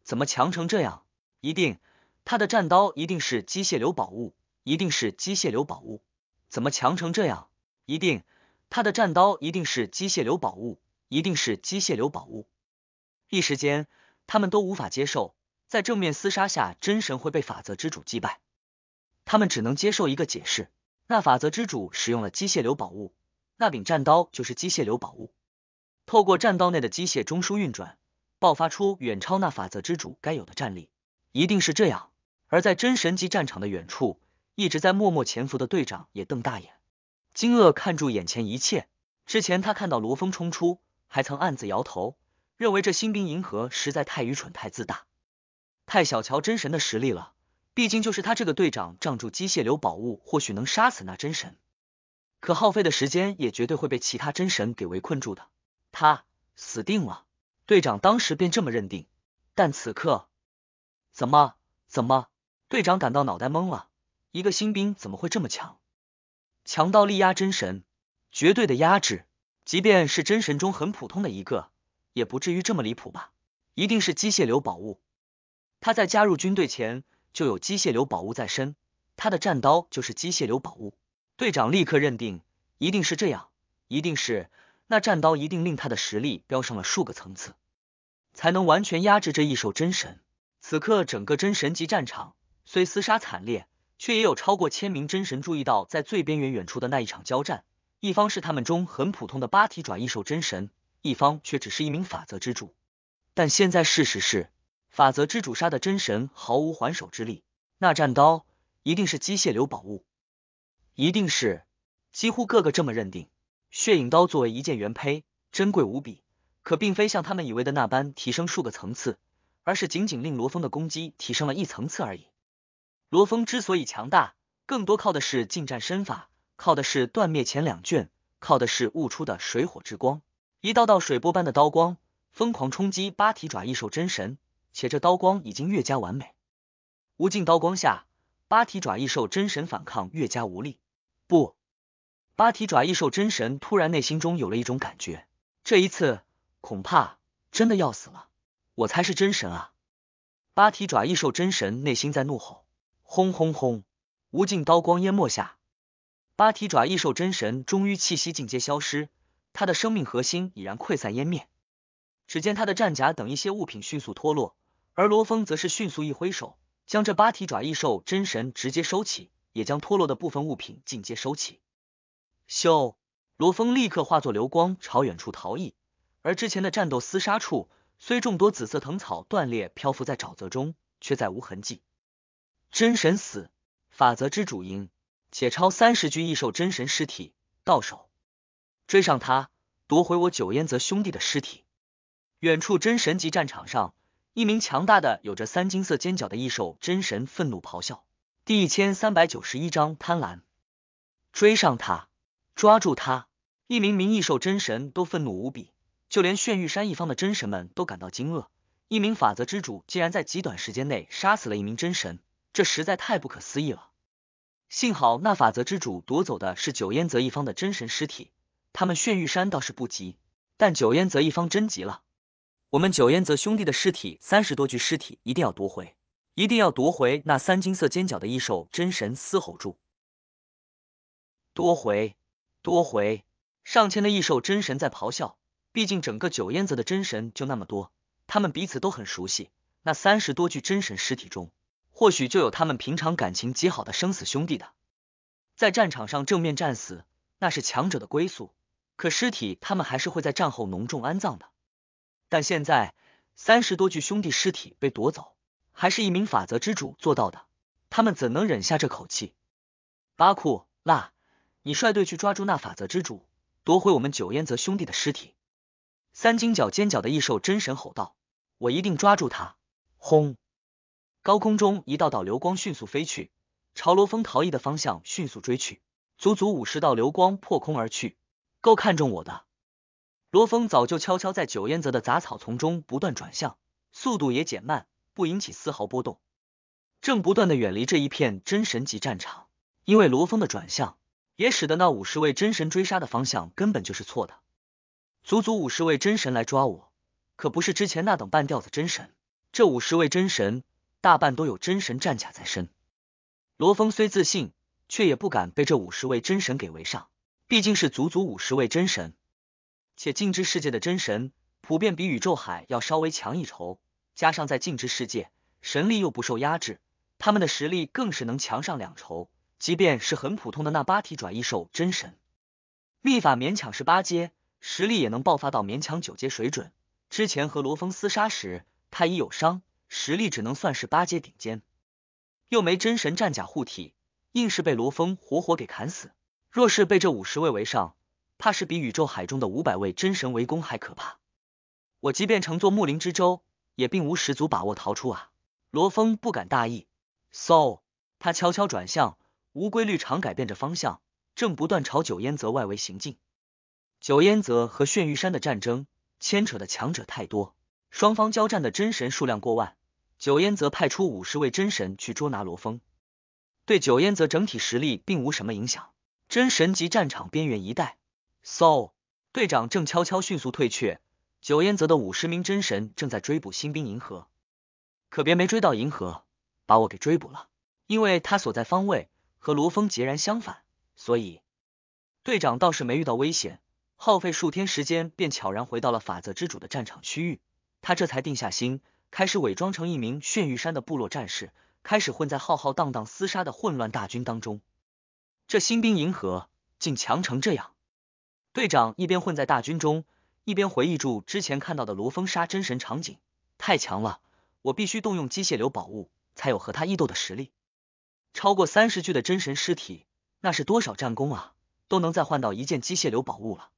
怎么强成这样？一定，他的战刀一定是机械流宝物，一定是机械流宝物。怎么强成这样？一定。他的战刀一定是机械流宝物，一定是机械流宝物。一时间，他们都无法接受，在正面厮杀下真神会被法则之主击败。他们只能接受一个解释：那法则之主使用了机械流宝物，那柄战刀就是机械流宝物。透过战刀内的机械中枢运转，爆发出远超那法则之主该有的战力，一定是这样。而在真神级战场的远处，一直在默默潜伏的队长也瞪大眼。惊愕看住眼前一切，之前他看到罗峰冲出，还曾暗自摇头，认为这新兵银河实在太愚蠢、太自大、太小瞧真神的实力了。毕竟就是他这个队长，仗住机械流宝物，或许能杀死那真神，可耗费的时间也绝对会被其他真神给围困住的。他死定了！队长当时便这么认定，但此刻怎么怎么？队长感到脑袋懵了，一个新兵怎么会这么强？强盗力压真神，绝对的压制。即便是真神中很普通的一个，也不至于这么离谱吧？一定是机械流宝物。他在加入军队前就有机械流宝物在身，他的战刀就是机械流宝物。队长立刻认定，一定是这样，一定是那战刀一定令他的实力飙升了数个层次，才能完全压制这异兽真神。此刻整个真神级战场虽厮杀惨烈。却也有超过千名真神注意到，在最边缘远处的那一场交战，一方是他们中很普通的八体爪异兽真神，一方却只是一名法则之主。但现在事实是，法则之主杀的真神毫无还手之力。那战刀一定是机械流宝物，一定是，几乎个个这么认定。血影刀作为一件原胚，珍贵无比，可并非像他们以为的那般提升数个层次，而是仅仅令罗峰的攻击提升了一层次而已。罗峰之所以强大，更多靠的是近战身法，靠的是断灭前两卷，靠的是悟出的水火之光。一道道水波般的刀光疯狂冲击八体爪异兽真神，且这刀光已经越加完美。无尽刀光下，八体爪异兽真神反抗越加无力。不，八体爪异兽真神突然内心中有了一种感觉，这一次恐怕真的要死了。我才是真神啊！八体爪异兽真神内心在怒吼。轰轰轰！无尽刀光淹没下，八蹄爪异兽真神终于气息尽皆消失，他的生命核心已然溃散湮灭。只见他的战甲等一些物品迅速脱落，而罗峰则是迅速一挥手，将这八蹄爪异兽真神直接收起，也将脱落的部分物品尽皆收起。咻！罗峰立刻化作流光朝远处逃逸，而之前的战斗厮杀处，虽众多紫色藤草断裂漂浮在沼泽中，却再无痕迹。真神死，法则之主赢，且超三十具异兽真神尸体到手。追上他，夺回我九烟泽兄弟的尸体。远处真神级战场上，一名强大的有着三金色尖角的异兽真神愤怒咆哮。第一千三百九十一章贪婪。追上他，抓住他！一名名异兽真神都愤怒无比，就连炫玉山一方的真神们都感到惊愕。一名法则之主竟然在极短时间内杀死了一名真神。这实在太不可思议了！幸好那法则之主夺走的是九烟泽一方的真神尸体，他们炫玉山倒是不急，但九烟泽一方真急了。我们九烟泽兄弟的尸体，三十多具尸体一定要夺回，一定要夺回那三金色尖角的异兽真神！嘶吼住，夺回，夺回！上千的异兽真神在咆哮。毕竟整个九烟泽的真神就那么多，他们彼此都很熟悉。那三十多具真神尸体中。或许就有他们平常感情极好的生死兄弟的，在战场上正面战死，那是强者的归宿。可尸体他们还是会在战后隆重安葬的。但现在三十多具兄弟尸体被夺走，还是一名法则之主做到的，他们怎能忍下这口气？巴库拉，你率队去抓住那法则之主，夺回我们九烟泽兄弟的尸体！三金角尖角的异兽真神吼道：“我一定抓住他！”轰！高空中，一道道流光迅速飞去，朝罗峰逃逸的方向迅速追去。足足五十道流光破空而去，够看中我的。罗峰早就悄悄在九烟泽的杂草丛中不断转向，速度也减慢，不引起丝毫波动，正不断的远离这一片真神级战场。因为罗峰的转向，也使得那五十位真神追杀的方向根本就是错的。足足五十位真神来抓我，可不是之前那等半吊子真神。这五十位真神。大半都有真神战甲在身，罗峰虽自信，却也不敢被这五十位真神给围上。毕竟是足足五十位真神，且静之世界的真神普遍比宇宙海要稍微强一筹，加上在静之世界，神力又不受压制，他们的实力更是能强上两筹。即便是很普通的那八体转异兽真神，秘法勉强是八阶，实力也能爆发到勉强九阶水准。之前和罗峰厮杀时，他已有伤。实力只能算是八阶顶尖，又没真神战甲护体，硬是被罗峰活活给砍死。若是被这五十位围上，怕是比宇宙海中的五百位真神围攻还可怕。我即便乘坐木灵之舟，也并无十足把握逃出啊！罗峰不敢大意，so 他悄悄转向，无规律常改变着方向，正不断朝九烟泽外围行进。九烟泽和炫玉山的战争牵扯的强者太多，双方交战的真神数量过万。九烟则派出五十位真神去捉拿罗峰，对九烟则整体实力并无什么影响。真神级战场边缘一带，so 队长正悄悄迅速退却。九烟则的五十名真神正在追捕新兵银河，可别没追到银河把我给追捕了，因为他所在方位和罗峰截然相反，所以队长倒是没遇到危险，耗费数天时间便悄然回到了法则之主的战场区域，他这才定下心。开始伪装成一名炫玉山的部落战士，开始混在浩浩荡荡厮杀的混乱大军当中。这新兵银河竟强成这样！队长一边混在大军中，一边回忆住之前看到的罗峰杀真神场景，太强了！我必须动用机械流宝物，才有和他一斗的实力。超过三十具的真神尸体，那是多少战功啊！都能再换到一件机械流宝物了。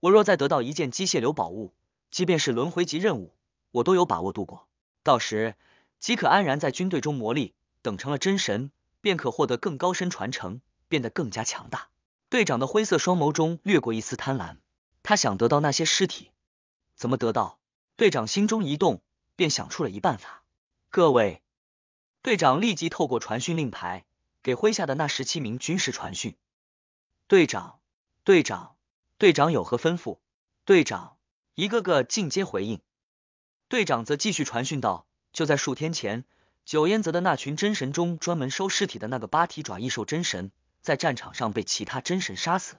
我若再得到一件机械流宝物，即便是轮回级任务。我都有把握度过，到时即可安然在军队中磨砺，等成了真神，便可获得更高深传承，变得更加强大。队长的灰色双眸中掠过一丝贪婪，他想得到那些尸体，怎么得到？队长心中一动，便想出了一办法。各位，队长立即透过传讯令牌给麾下的那十七名军士传讯。队长，队长，队长有何吩咐？队长，一个个进阶回应。队长则继续传讯道：“就在数天前，九渊泽的那群真神中，专门收尸体的那个八蹄爪异兽真神，在战场上被其他真神杀死。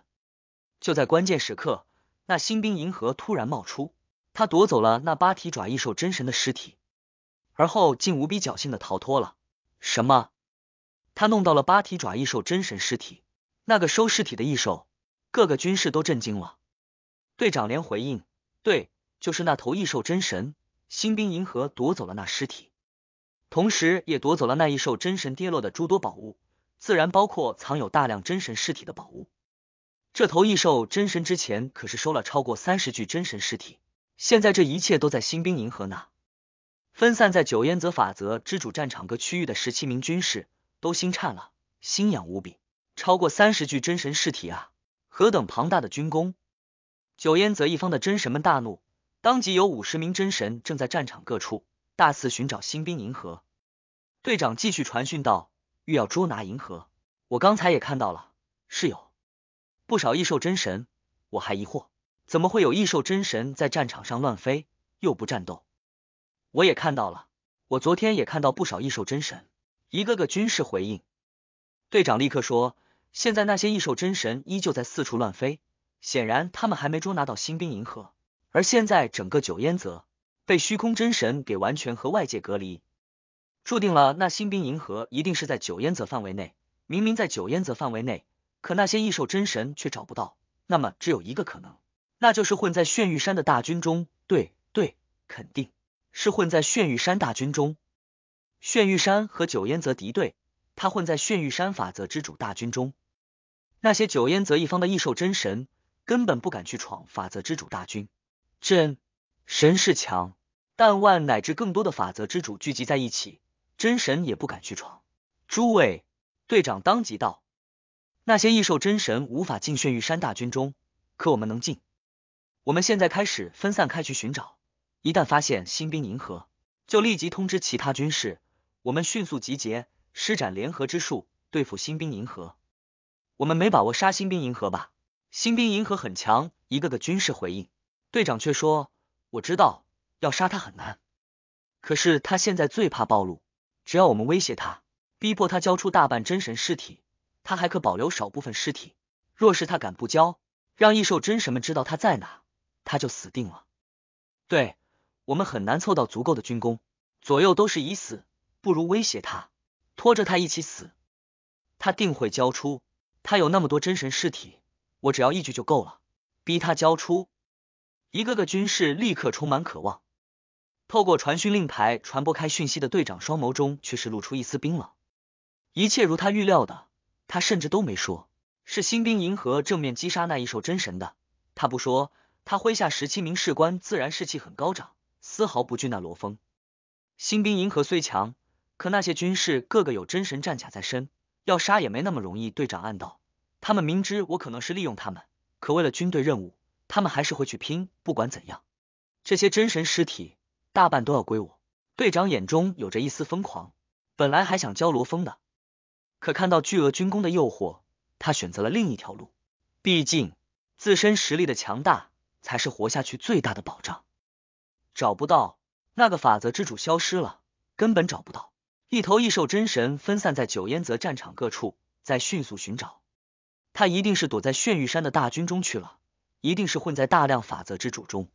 就在关键时刻，那新兵银河突然冒出，他夺走了那八蹄爪异兽真神的尸体，而后竟无比侥幸的逃脱了。什么？他弄到了八蹄爪异兽真神尸体？那个收尸体的异兽，各个军士都震惊了。队长连回应：对，就是那头异兽真神。”新兵银河夺走了那尸体，同时也夺走了那异兽真神跌落的诸多宝物，自然包括藏有大量真神尸体的宝物。这头异兽真神之前可是收了超过三十具真神尸体，现在这一切都在新兵银河那。分散在九烟泽法则之主战场各区域的十七名军士都心颤了，心痒无比。超过三十具真神尸体啊，何等庞大的军功！九烟泽一方的真神们大怒。当即有五十名真神正在战场各处大肆寻找新兵银河。队长继续传讯道：“欲要捉拿银河，我刚才也看到了，是有不少异兽真神。我还疑惑，怎么会有异兽真神在战场上乱飞，又不战斗？我也看到了，我昨天也看到不少异兽真神，一个个军事回应。”队长立刻说：“现在那些异兽真神依旧在四处乱飞，显然他们还没捉拿到新兵银河。”而现在，整个九烟泽被虚空真神给完全和外界隔离，注定了那新兵银河一定是在九烟泽范围内。明明在九烟泽范围内，可那些异兽真神却找不到。那么，只有一个可能，那就是混在炫玉山的大军中。对，对，肯定是混在炫玉山大军中。炫玉山和九烟泽敌对，他混在炫玉山法则之主大军中，那些九烟泽一方的异兽真神根本不敢去闯法则之主大军。真神是强，但万乃至更多的法则之主聚集在一起，真神也不敢去闯。诸位队长当即道：“那些异兽真神无法进眩玉山大军中，可我们能进。我们现在开始分散开去寻找，一旦发现新兵银河，就立即通知其他军士，我们迅速集结，施展联合之术对付新兵银河。我们没把握杀新兵银河吧？新兵银河很强。”一个个军士回应。队长却说：“我知道要杀他很难，可是他现在最怕暴露。只要我们威胁他，逼迫他交出大半真神尸体，他还可保留少部分尸体。若是他敢不交，让异兽真神们知道他在哪，他就死定了。对我们很难凑到足够的军功，左右都是已死，不如威胁他，拖着他一起死。他定会交出。他有那么多真神尸体，我只要一具就够了，逼他交出。”一个个军士立刻充满渴望，透过传讯令牌传播开讯息的队长双眸中却是露出一丝冰冷。一切如他预料的，他甚至都没说，是新兵银河正面击杀那一兽真神的。他不说，他麾下十七名士官自然士气很高涨，丝毫不惧那罗峰。新兵银河虽强，可那些军士个个有真神战甲在身，要杀也没那么容易。队长暗道，他们明知我可能是利用他们，可为了军队任务。他们还是会去拼，不管怎样，这些真神尸体大半都要归我。队长眼中有着一丝疯狂，本来还想教罗峰的，可看到巨额军功的诱惑，他选择了另一条路。毕竟自身实力的强大才是活下去最大的保障。找不到那个法则之主消失了，根本找不到。一头异兽真神分散在九烟泽战场各处，在迅速寻找。他一定是躲在炫玉山的大军中去了。一定是混在大量法则之主中，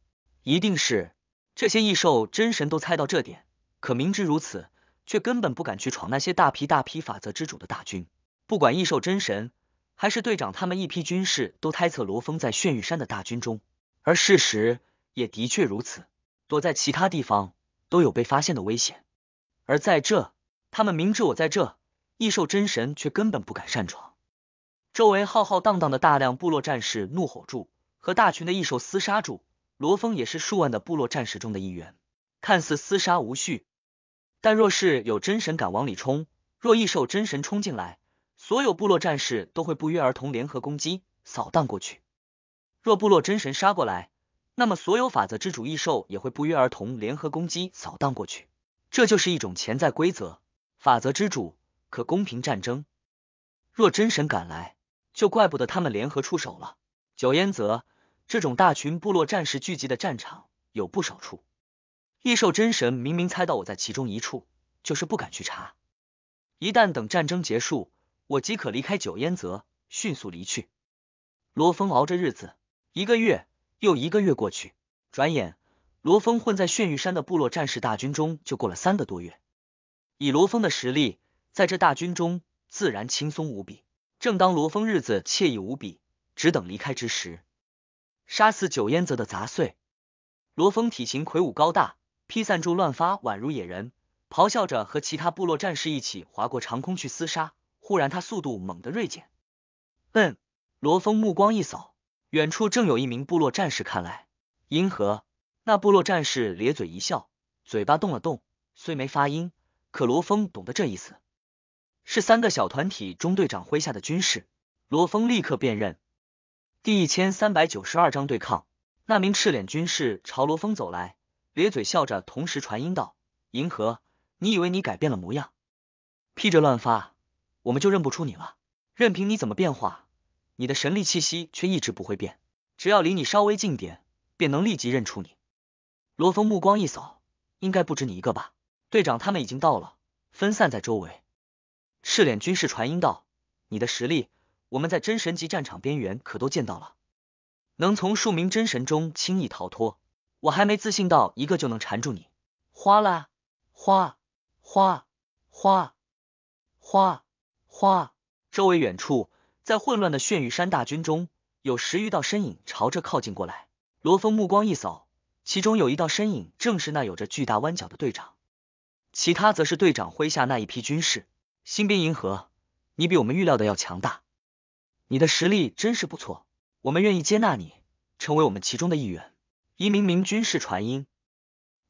一定是这些异兽真神都猜到这点，可明知如此，却根本不敢去闯那些大批大批法则之主的大军。不管异兽真神还是队长，他们一批军士都猜测罗峰在炫玉山的大军中，而事实也的确如此。躲在其他地方都有被发现的危险，而在这，他们明知我在这，异兽真神却根本不敢擅闯。周围浩浩荡荡的大量部落战士怒吼住。和大群的异兽厮杀住，罗峰也是数万的部落战士中的一员。看似厮杀无序，但若是有真神敢往里冲，若异兽真神冲进来，所有部落战士都会不约而同联合攻击，扫荡过去。若部落真神杀过来，那么所有法则之主异兽也会不约而同联合攻击，扫荡过去。这就是一种潜在规则：法则之主可公平战争。若真神赶来，就怪不得他们联合出手了。九烟泽这种大群部落战士聚集的战场有不少处，异兽真神明明猜到我在其中一处，就是不敢去查。一旦等战争结束，我即可离开九烟泽，迅速离去。罗峰熬着日子，一个月又一个月过去，转眼罗峰混在炫玉山的部落战士大军中就过了三个多月。以罗峰的实力，在这大军中自然轻松无比。正当罗峰日子惬意无比。只等离开之时，杀死九烟泽的杂碎。罗峰体型魁梧高大，披散住乱发，宛如野人，咆哮着和其他部落战士一起划过长空去厮杀。忽然，他速度猛地锐减。嗯，罗峰目光一扫，远处正有一名部落战士看来。银河，那部落战士咧嘴一笑，嘴巴动了动，虽没发音，可罗峰懂得这意思。是三个小团体中队长麾下的军士。罗峰立刻辨认。第一千三百九十二章对抗。那名赤脸军士朝罗峰走来，咧嘴笑着，同时传音道：“银河，你以为你改变了模样，披着乱发，我们就认不出你了？任凭你怎么变化，你的神力气息却一直不会变。只要离你稍微近点，便能立即认出你。”罗峰目光一扫，应该不止你一个吧？队长他们已经到了，分散在周围。赤脸军士传音道：“你的实力。”我们在真神级战场边缘可都见到了，能从数名真神中轻易逃脱，我还没自信到一个就能缠住你。哗啦，哗，哗，哗，哗，哗！周围远处，在混乱的炫玉山大军中，有十余道身影朝着靠近过来。罗峰目光一扫，其中有一道身影正是那有着巨大弯角的队长，其他则是队长麾下那一批军士。新兵银河，你比我们预料的要强大。你的实力真是不错，我们愿意接纳你，成为我们其中的一员。一名名军士传音，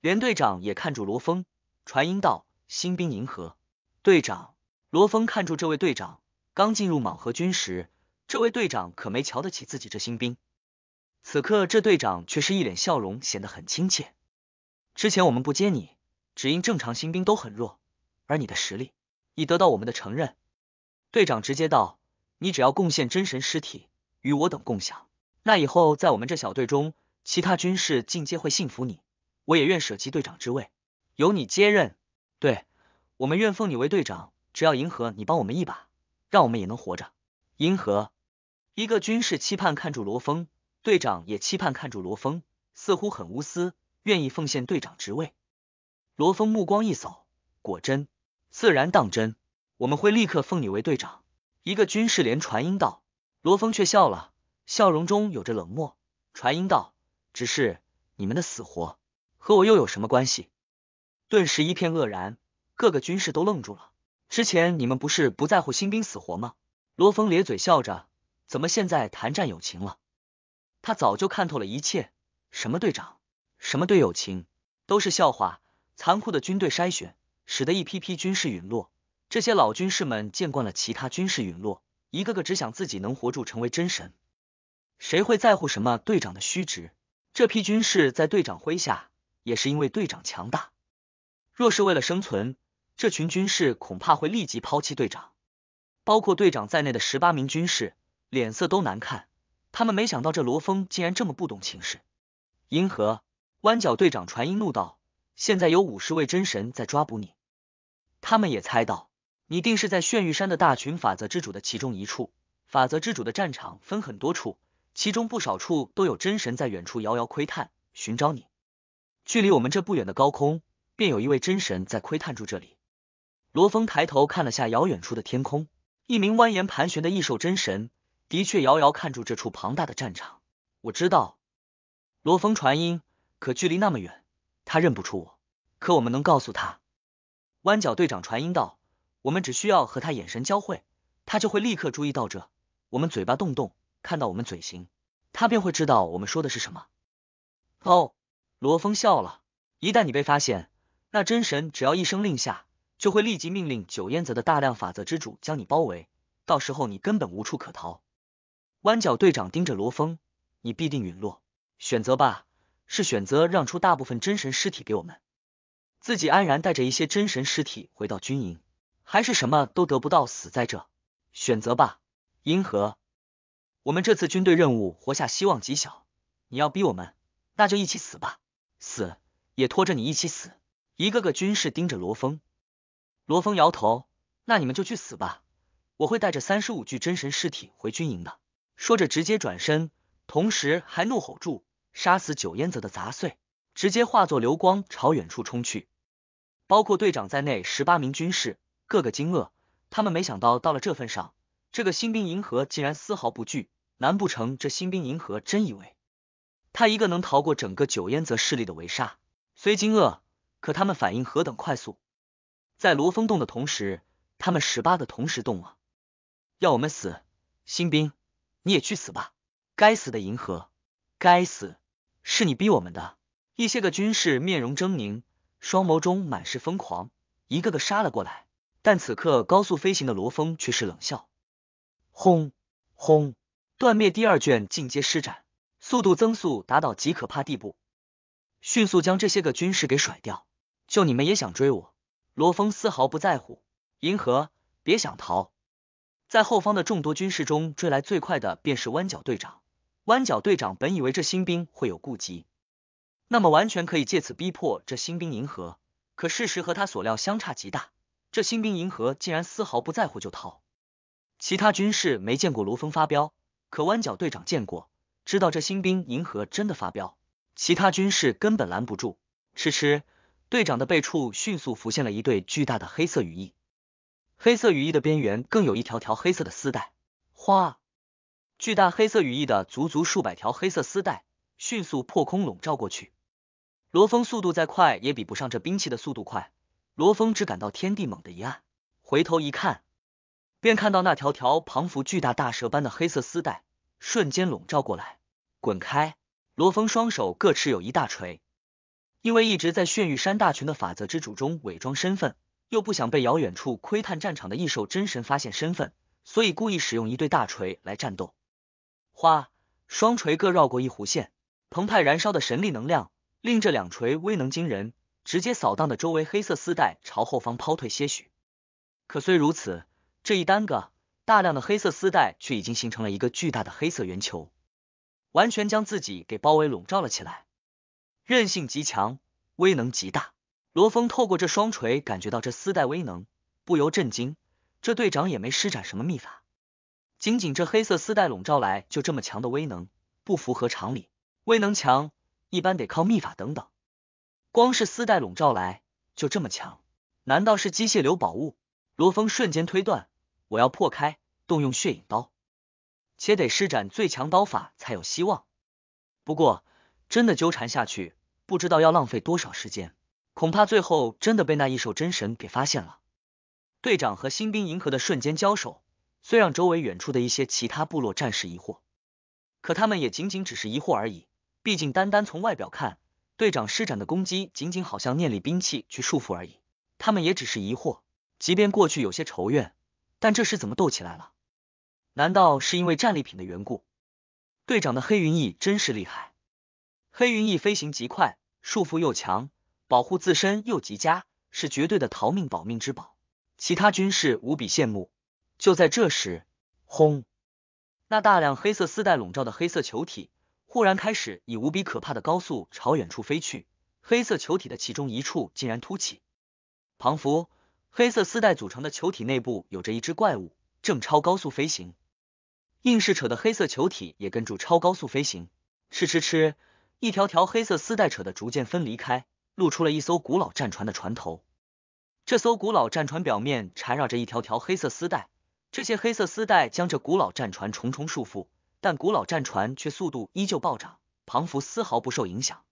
连队长也看住罗峰，传音道：“新兵银河队长罗峰看住这位队长，刚进入莽河军时，这位队长可没瞧得起自己这新兵。此刻这队长却是一脸笑容，显得很亲切。之前我们不接你，只因正常新兵都很弱，而你的实力已得到我们的承认。”队长直接道。你只要贡献真神尸体与我等共享，那以后在我们这小队中，其他军士进阶会信服你，我也愿舍弃队长之位，由你接任。对，我们愿奉你为队长，只要银河你帮我们一把，让我们也能活着。银河，一个军士期盼看住罗峰，队长也期盼看住罗峰，似乎很无私，愿意奉献队长职位。罗峰目光一扫，果真，自然当真，我们会立刻奉你为队长。一个军士连传音道，罗峰却笑了，笑容中有着冷漠。传音道：“只是你们的死活和我又有什么关系？”顿时一片愕然，各个军士都愣住了。之前你们不是不在乎新兵死活吗？罗峰咧嘴笑着：“怎么现在谈战友情了？”他早就看透了一切，什么队长，什么队友情，都是笑话。残酷的军队筛选，使得一批批军士陨落。这些老军士们见惯了其他军士陨落，一个个只想自己能活住，成为真神。谁会在乎什么队长的虚职？这批军士在队长麾下，也是因为队长强大。若是为了生存，这群军士恐怕会立即抛弃队长。包括队长在内的十八名军士脸色都难看。他们没想到这罗峰竟然这么不懂情势。银河弯角队长传音怒道：“现在有五十位真神在抓捕你，他们也猜到。”你定是在炫玉山的大群法则之主的其中一处，法则之主的战场分很多处，其中不少处都有真神在远处遥遥窥探，寻找你。距离我们这不远的高空，便有一位真神在窥探住这里。罗峰抬头看了下遥远处的天空，一名蜿蜒盘旋的异兽真神，的确遥遥看住这处庞大的战场。我知道，罗峰传音，可距离那么远，他认不出我。可我们能告诉他？弯角队长传音道。我们只需要和他眼神交汇，他就会立刻注意到这。我们嘴巴动动，看到我们嘴型，他便会知道我们说的是什么。哦，罗峰笑了。一旦你被发现，那真神只要一声令下，就会立即命令九燕子的大量法则之主将你包围，到时候你根本无处可逃。弯角队长盯着罗峰，你必定陨落。选择吧，是选择让出大部分真神尸体给我们，自己安然带着一些真神尸体回到军营。还是什么都得不到，死在这，选择吧，银河。我们这次军队任务活下希望极小，你要逼我们，那就一起死吧，死也拖着你一起死。一个个军士盯着罗峰，罗峰摇头，那你们就去死吧，我会带着三十五具真神尸体回军营的。说着直接转身，同时还怒吼住杀死九烟泽的杂碎，直接化作流光朝远处冲去。包括队长在内，十八名军士。个个惊愕，他们没想到到了这份上，这个新兵银河竟然丝毫不惧。难不成这新兵银河真以为他一个能逃过整个九烟泽势力的围杀？虽惊愕，可他们反应何等快速！在罗峰动的同时，他们十八个同时动了。要我们死，新兵你也去死吧！该死的银河，该死，是你逼我们的！一些个军士面容狰狞，双眸中满是疯狂，一个个杀了过来。但此刻高速飞行的罗峰却是冷笑，轰轰，断灭第二卷进阶施展，速度增速达到极可怕地步，迅速将这些个军士给甩掉。就你们也想追我？罗峰丝毫不在乎。银河，别想逃！在后方的众多军士中，追来最快的便是弯角队长。弯角队长本以为这新兵会有顾忌，那么完全可以借此逼迫这新兵银河。可事实和他所料相差极大。这新兵银河竟然丝毫不在乎就逃，其他军士没见过罗峰发飙，可弯角队长见过，知道这新兵银河真的发飙，其他军士根本拦不住。吃吃，队长的背处迅速浮现了一对巨大的黑色羽翼，黑色羽翼的边缘更有一条条黑色的丝带，哗，巨大黑色羽翼的足足数百条黑色丝带迅速破空笼罩过去，罗峰速度再快也比不上这兵器的速度快。罗峰只感到天地猛的一暗，回头一看，便看到那条条彷佛巨大大蛇般的黑色丝带瞬间笼罩过来。滚开！罗峰双手各持有一大锤，因为一直在炫玉山大群的法则之主中伪装身份，又不想被遥远处窥探战场的异兽真神发现身份，所以故意使用一对大锤来战斗。花双锤各绕过一弧线，澎湃燃烧的神力能量令这两锤威能惊人。直接扫荡的周围黑色丝带朝后方抛退些许，可虽如此，这一耽搁，大量的黑色丝带却已经形成了一个巨大的黑色圆球，完全将自己给包围笼罩了起来，韧性极强，威能极大。罗峰透过这双锤感觉到这丝带威能，不由震惊。这队长也没施展什么秘法，仅仅这黑色丝带笼罩来就这么强的威能，不符合常理。威能强，一般得靠秘法等等。光是丝带笼罩来就这么强，难道是机械流宝物？罗峰瞬间推断，我要破开，动用血影刀，且得施展最强刀法才有希望。不过，真的纠缠下去，不知道要浪费多少时间，恐怕最后真的被那异兽真神给发现了。队长和新兵银河的瞬间交手，虽让周围远处的一些其他部落战士疑惑，可他们也仅仅只是疑惑而已。毕竟，单单从外表看。队长施展的攻击仅仅好像念力兵器去束缚而已，他们也只是疑惑。即便过去有些仇怨，但这是怎么斗起来了？难道是因为战利品的缘故？队长的黑云翼真是厉害，黑云翼飞行极快，束缚又强，保护自身又极佳，是绝对的逃命保命之宝。其他军士无比羡慕。就在这时，轰！那大量黑色丝带笼罩的黑色球体。忽然开始以无比可怕的高速朝远处飞去，黑色球体的其中一处竟然凸起。庞弗，黑色丝带组成的球体内部有着一只怪物，正超高速飞行，硬是扯的黑色球体也跟住超高速飞行。吃吃吃，一条条黑色丝带扯的逐渐分离开，露出了一艘古老战船的船头。这艘古老战船表面缠绕着一条条黑色丝带，这些黑色丝带将这古老战船重重束缚。但古老战船却速度依旧暴涨，庞幅丝毫不受影响，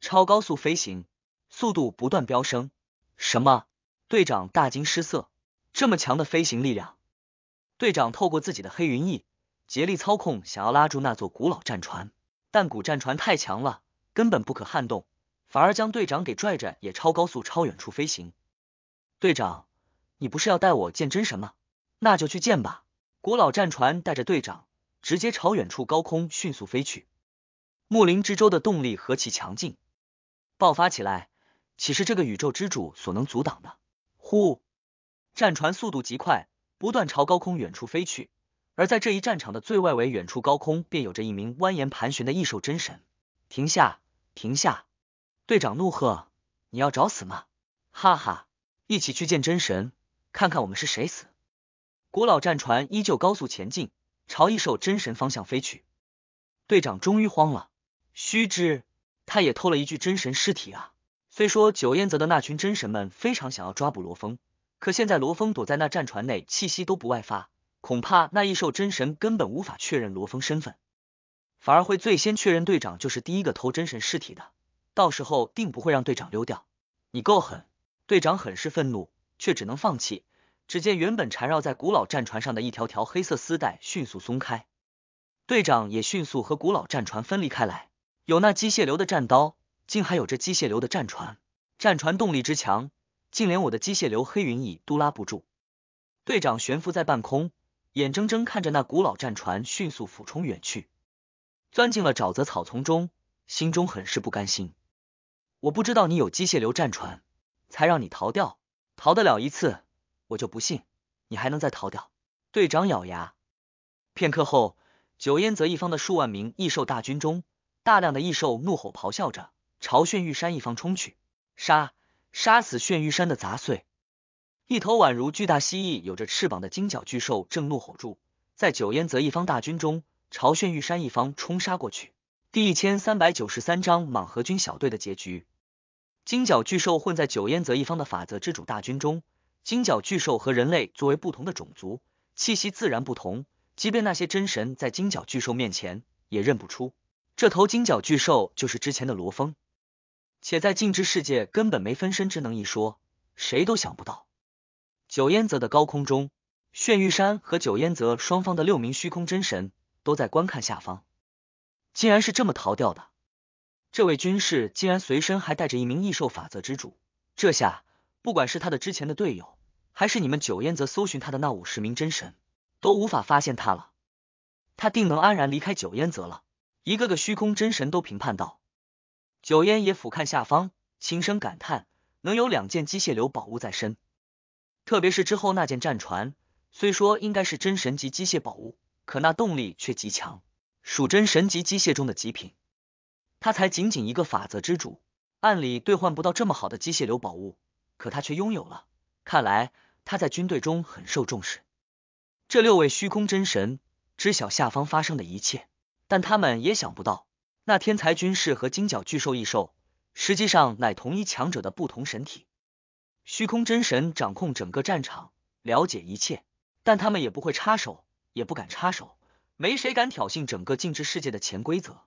超高速飞行，速度不断飙升。什么？队长大惊失色，这么强的飞行力量！队长透过自己的黑云翼竭力操控，想要拉住那座古老战船，但古战船太强了，根本不可撼动，反而将队长给拽着也超高速超远处飞行。队长，你不是要带我见真神吗？那就去见吧。古老战船带着队长。直接朝远处高空迅速飞去，木林之舟的动力何其强劲，爆发起来岂是这个宇宙之主所能阻挡的？呼！战船速度极快，不断朝高空远处飞去。而在这一战场的最外围，远处高空便有着一名蜿蜒盘旋的异兽真神。停下！停下！队长怒喝：“你要找死吗？”哈哈，一起去见真神，看看我们是谁死。古老战船依旧高速前进。朝异兽真神方向飞去，队长终于慌了。须知，他也偷了一具真神尸体啊。虽说九燕泽的那群真神们非常想要抓捕罗峰，可现在罗峰躲在那战船内，气息都不外发，恐怕那异兽真神根本无法确认罗峰身份，反而会最先确认队长就是第一个偷真神尸体的。到时候定不会让队长溜掉。你够狠，队长很是愤怒，却只能放弃。只见原本缠绕在古老战船上的一条条黑色丝带迅速松开，队长也迅速和古老战船分离开来。有那机械流的战刀，竟还有这机械流的战船，战船动力之强，竟连我的机械流黑云翼都拉不住。队长悬浮在半空，眼睁睁看着那古老战船迅速俯冲远去，钻进了沼泽草丛中，心中很是不甘心。我不知道你有机械流战船，才让你逃掉，逃得了一次。我就不信你还能再逃掉！队长咬牙。片刻后，九烟泽一方的数万名异兽大军中，大量的异兽怒吼咆哮着朝炫玉山一方冲去，杀！杀死炫玉山的杂碎！一头宛如巨大蜥蜴、有着翅膀的金角巨兽正怒吼住，在九烟泽一方大军中朝炫玉山一方冲杀过去。第一千三百九十三章莽河军小队的结局。金角巨兽混在九烟泽一方的法则之主大军中。金角巨兽和人类作为不同的种族，气息自然不同。即便那些真神在金角巨兽面前也认不出，这头金角巨兽就是之前的罗峰。且在静之世界根本没分身之能一说，谁都想不到。九烟泽的高空中，炫玉山和九烟泽双方的六名虚空真神都在观看下方，竟然是这么逃掉的。这位军士竟然随身还带着一名异兽法则之主，这下不管是他的之前的队友。还是你们九烟则搜寻他的那五十名真神都无法发现他了，他定能安然离开九烟则了。一个个虚空真神都评判道。九烟也俯瞰下方，轻声感叹：能有两件机械流宝物在身，特别是之后那件战船，虽说应该是真神级机械宝物，可那动力却极强，属真神级机械中的极品。他才仅仅一个法则之主，按理兑换不到这么好的机械流宝物，可他却拥有了。看来。他在军队中很受重视。这六位虚空真神知晓下方发生的一切，但他们也想不到，那天才军士和金角巨兽异兽，实际上乃同一强者的不同神体。虚空真神掌控整个战场，了解一切，但他们也不会插手，也不敢插手。没谁敢挑衅整个禁制世界的潜规则。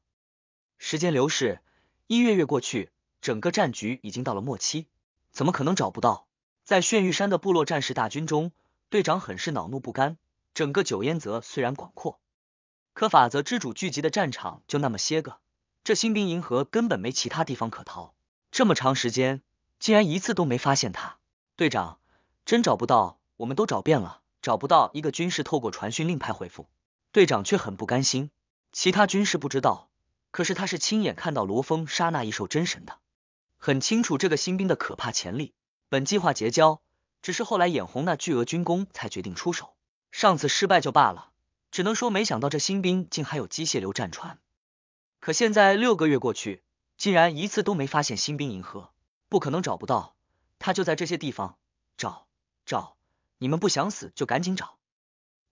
时间流逝，一月月过去，整个战局已经到了末期，怎么可能找不到？在炫玉山的部落战士大军中，队长很是恼怒不甘。整个九烟泽虽然广阔，可法则之主聚集的战场就那么些个，这新兵银河根本没其他地方可逃。这么长时间，竟然一次都没发现他。队长真找不到，我们都找遍了，找不到一个军士。透过传讯令牌回复队长，却很不甘心。其他军士不知道，可是他是亲眼看到罗峰杀那异兽真神的，很清楚这个新兵的可怕潜力。本计划结交，只是后来眼红那巨额军功，才决定出手。上次失败就罢了，只能说没想到这新兵竟还有机械流战船。可现在六个月过去，竟然一次都没发现新兵银河，不可能找不到，他就在这些地方找找。你们不想死就赶紧找，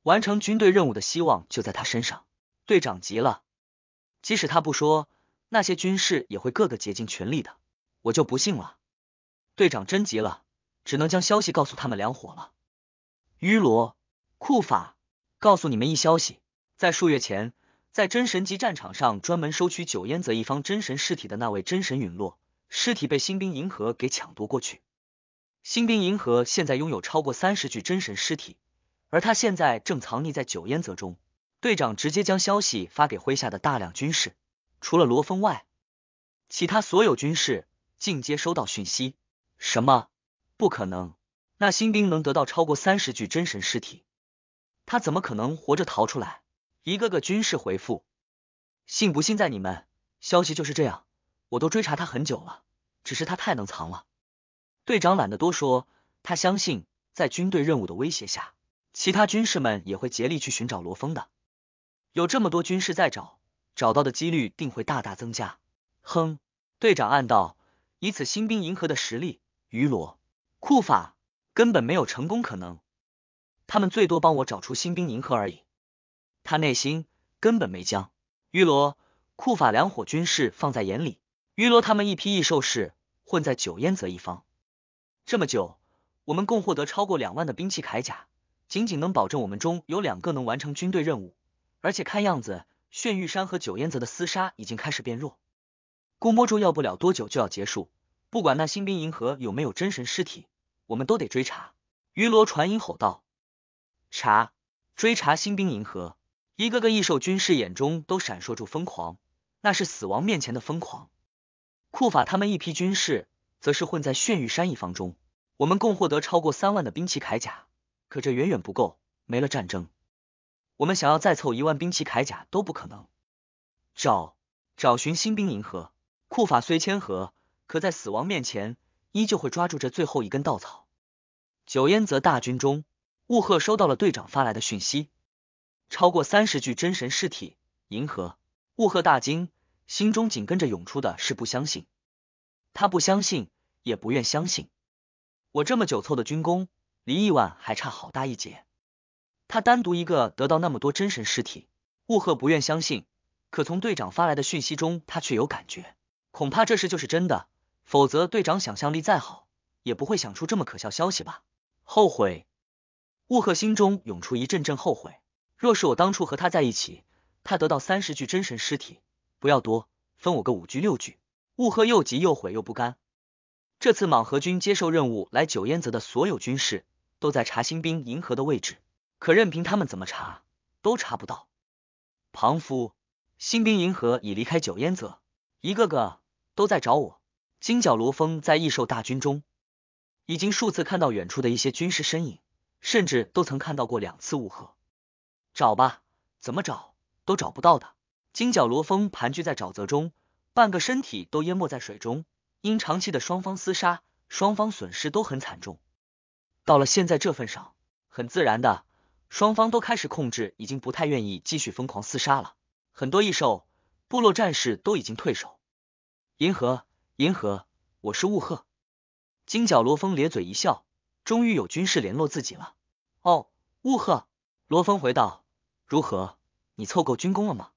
完成军队任务的希望就在他身上。队长急了，即使他不说，那些军士也会个个竭尽全力的。我就不信了。队长真急了，只能将消息告诉他们两伙了。于罗库法，告诉你们一消息，在数月前，在真神级战场上专门收取九烟泽一方真神尸体的那位真神陨落，尸体被新兵银河给抢夺过去。新兵银河现在拥有超过三十具真神尸体，而他现在正藏匿在九烟泽中。队长直接将消息发给麾下的大量军士，除了罗峰外，其他所有军士尽皆收到讯息。什么不可能？那新兵能得到超过三十具真神尸体，他怎么可能活着逃出来？一个个军士回复：“信不信在你们，消息就是这样。”我都追查他很久了，只是他太能藏了。队长懒得多说，他相信在军队任务的威胁下，其他军士们也会竭力去寻找罗峰的。有这么多军士在找，找到的几率定会大大增加。哼，队长暗道：以此新兵银河的实力。于罗、库法根本没有成功可能，他们最多帮我找出新兵银河而已。他内心根本没将于罗、库法两伙军士放在眼里。于罗他们一批异兽士混在九烟泽一方，这么久，我们共获得超过两万的兵器铠甲，仅仅能保证我们中有两个能完成军队任务。而且看样子，炫玉山和九烟泽的厮杀已经开始变弱，估摸着要不了多久就要结束。不管那新兵银河有没有真神尸体，我们都得追查。鱼罗传音吼道：“查，追查新兵银河！”一个个异兽军士眼中都闪烁住疯狂，那是死亡面前的疯狂。库法他们一批军士则是混在眩玉山一方中。我们共获得超过三万的兵器铠甲，可这远远不够。没了战争，我们想要再凑一万兵器铠甲都不可能。找，找寻新兵银河。库法虽谦和。可在死亡面前，依旧会抓住这最后一根稻草。九烟泽大军中，雾鹤收到了队长发来的讯息：超过三十具真神尸体。银河，雾鹤大惊，心中紧跟着涌出的是不相信。他不相信，也不愿相信。我这么久凑的军功，离亿万还差好大一截。他单独一个得到那么多真神尸体，雾鹤不愿相信，可从队长发来的讯息中，他却有感觉，恐怕这事就是真的。否则，队长想象力再好，也不会想出这么可笑消息吧？后悔，雾鹤心中涌出一阵阵后悔。若是我当初和他在一起，他得到三十具真神尸体，不要多，分我个五具六具。雾鹤又急又悔又不甘。这次莽河军接受任务来九烟泽的所有军士都在查新兵银河的位置，可任凭他们怎么查，都查不到。庞夫，新兵银河已离开九烟泽，一个个都在找我。金角罗峰在异兽大军中，已经数次看到远处的一些军师身影，甚至都曾看到过两次雾鹤。找吧，怎么找都找不到的。金角罗峰盘踞在沼泽中，半个身体都淹没在水中。因长期的双方厮杀，双方损失都很惨重。到了现在这份上，很自然的，双方都开始控制，已经不太愿意继续疯狂厮杀了。很多异兽部落战士都已经退守银河。银河，我是雾鹤。金角罗峰咧嘴一笑，终于有军事联络自己了。哦，雾鹤，罗峰回道：“如何？你凑够军功了吗？”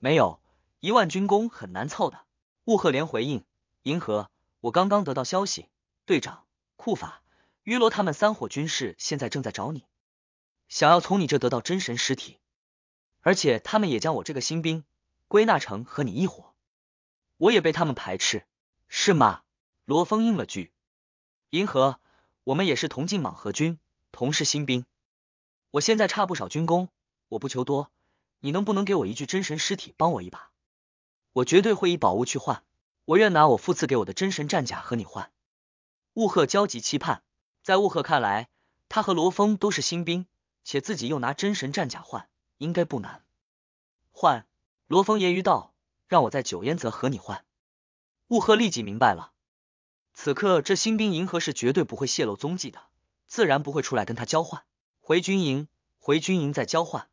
没有，一万军功很难凑的。雾鹤连回应：“银河，我刚刚得到消息，队长、库法、于罗他们三伙军士现在正在找你，想要从你这得到真神尸体，而且他们也将我这个新兵归纳成和你一伙，我也被他们排斥。”是吗？罗峰应了句：“银河，我们也是同进莽河军，同是新兵。我现在差不少军功，我不求多，你能不能给我一具真神尸体，帮我一把？我绝对会以宝物去换，我愿拿我父赐给我的真神战甲和你换。”雾鹤焦急期盼，在雾鹤看来，他和罗峰都是新兵，且自己又拿真神战甲换，应该不难。换罗峰揶揄道：“让我在九烟泽和你换。”雾鹤立即明白了，此刻这新兵银河是绝对不会泄露踪迹的，自然不会出来跟他交换。回军营，回军营再交换。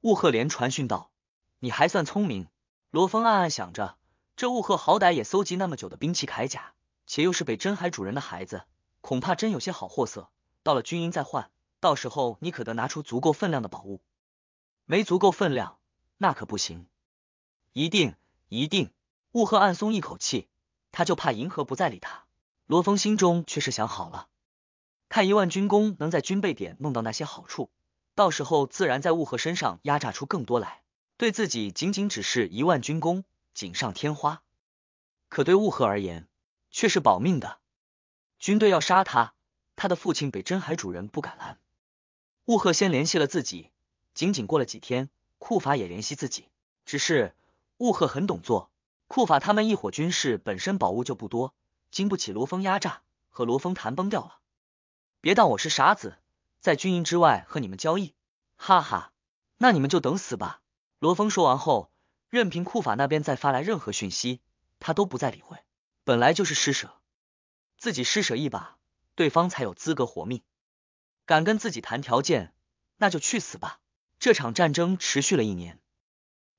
雾鹤连传讯道：“你还算聪明。”罗峰暗暗想着，这雾鹤好歹也搜集那么久的兵器铠甲，且又是北真海主人的孩子，恐怕真有些好货色。到了军营再换，到时候你可得拿出足够分量的宝物。没足够分量，那可不行。一定，一定。雾鹤暗松一口气，他就怕银河不再理他。罗峰心中却是想好了，看一万军功能在军备点弄到那些好处，到时候自然在雾鹤身上压榨出更多来，对自己仅仅只是一万军功，锦上添花。可对雾鹤而言，却是保命的。军队要杀他，他的父亲北真海主人不敢拦。雾鹤先联系了自己，仅仅过了几天，库法也联系自己，只是雾鹤很懂做。库法他们一伙军士本身宝物就不多，经不起罗峰压榨，和罗峰谈崩掉了。别当我是傻子，在军营之外和你们交易，哈哈，那你们就等死吧！罗峰说完后，任凭库法那边再发来任何讯息，他都不再理会。本来就是施舍，自己施舍一把，对方才有资格活命。敢跟自己谈条件，那就去死吧！这场战争持续了一年，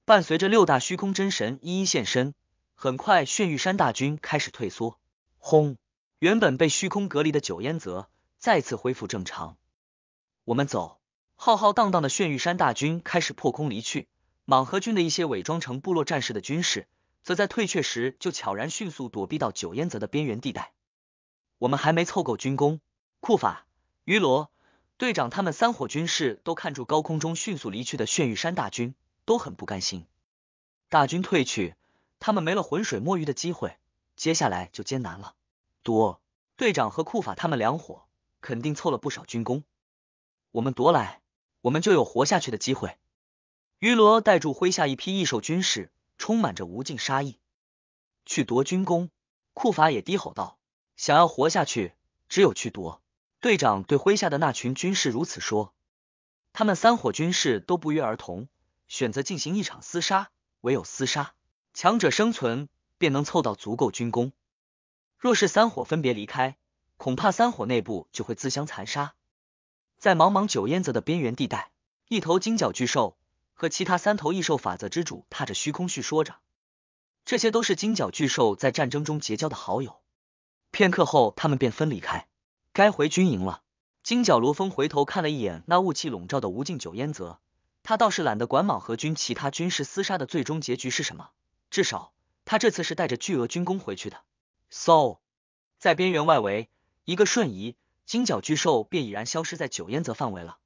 伴随着六大虚空真神一一现身。很快，炫玉山大军开始退缩。轰！原本被虚空隔离的九烟泽再次恢复正常。我们走！浩浩荡荡的炫玉山大军开始破空离去。莽河军的一些伪装成部落战士的军士，则在退却时就悄然迅速躲避到九烟泽的边缘地带。我们还没凑够军功，库法、于罗队长他们三伙军士都看住高空中迅速离去的炫玉山大军，都很不甘心。大军退去。他们没了浑水摸鱼的机会，接下来就艰难了。夺队长和库法他们两伙肯定凑了不少军功，我们夺来，我们就有活下去的机会。于罗带住麾下一批异兽军士，充满着无尽杀意，去夺军功。库法也低吼道：“想要活下去，只有去夺。”队长对麾下的那群军士如此说。他们三伙军士都不约而同选择进行一场厮杀，唯有厮杀。强者生存，便能凑到足够军功。若是三火分别离开，恐怕三火内部就会自相残杀。在茫茫九烟泽的边缘地带，一头金角巨兽和其他三头异兽法则之主踏着虚空叙说着，这些都是金角巨兽在战争中结交的好友。片刻后，他们便分离开，该回军营了。金角罗峰回头看了一眼那雾气笼罩的无尽九烟泽，他倒是懒得管莽河军其他军事厮杀的最终结局是什么。至少，他这次是带着巨额军功回去的。So，在边缘外围，一个瞬移，金角巨兽便已然消失在九烟泽范围了。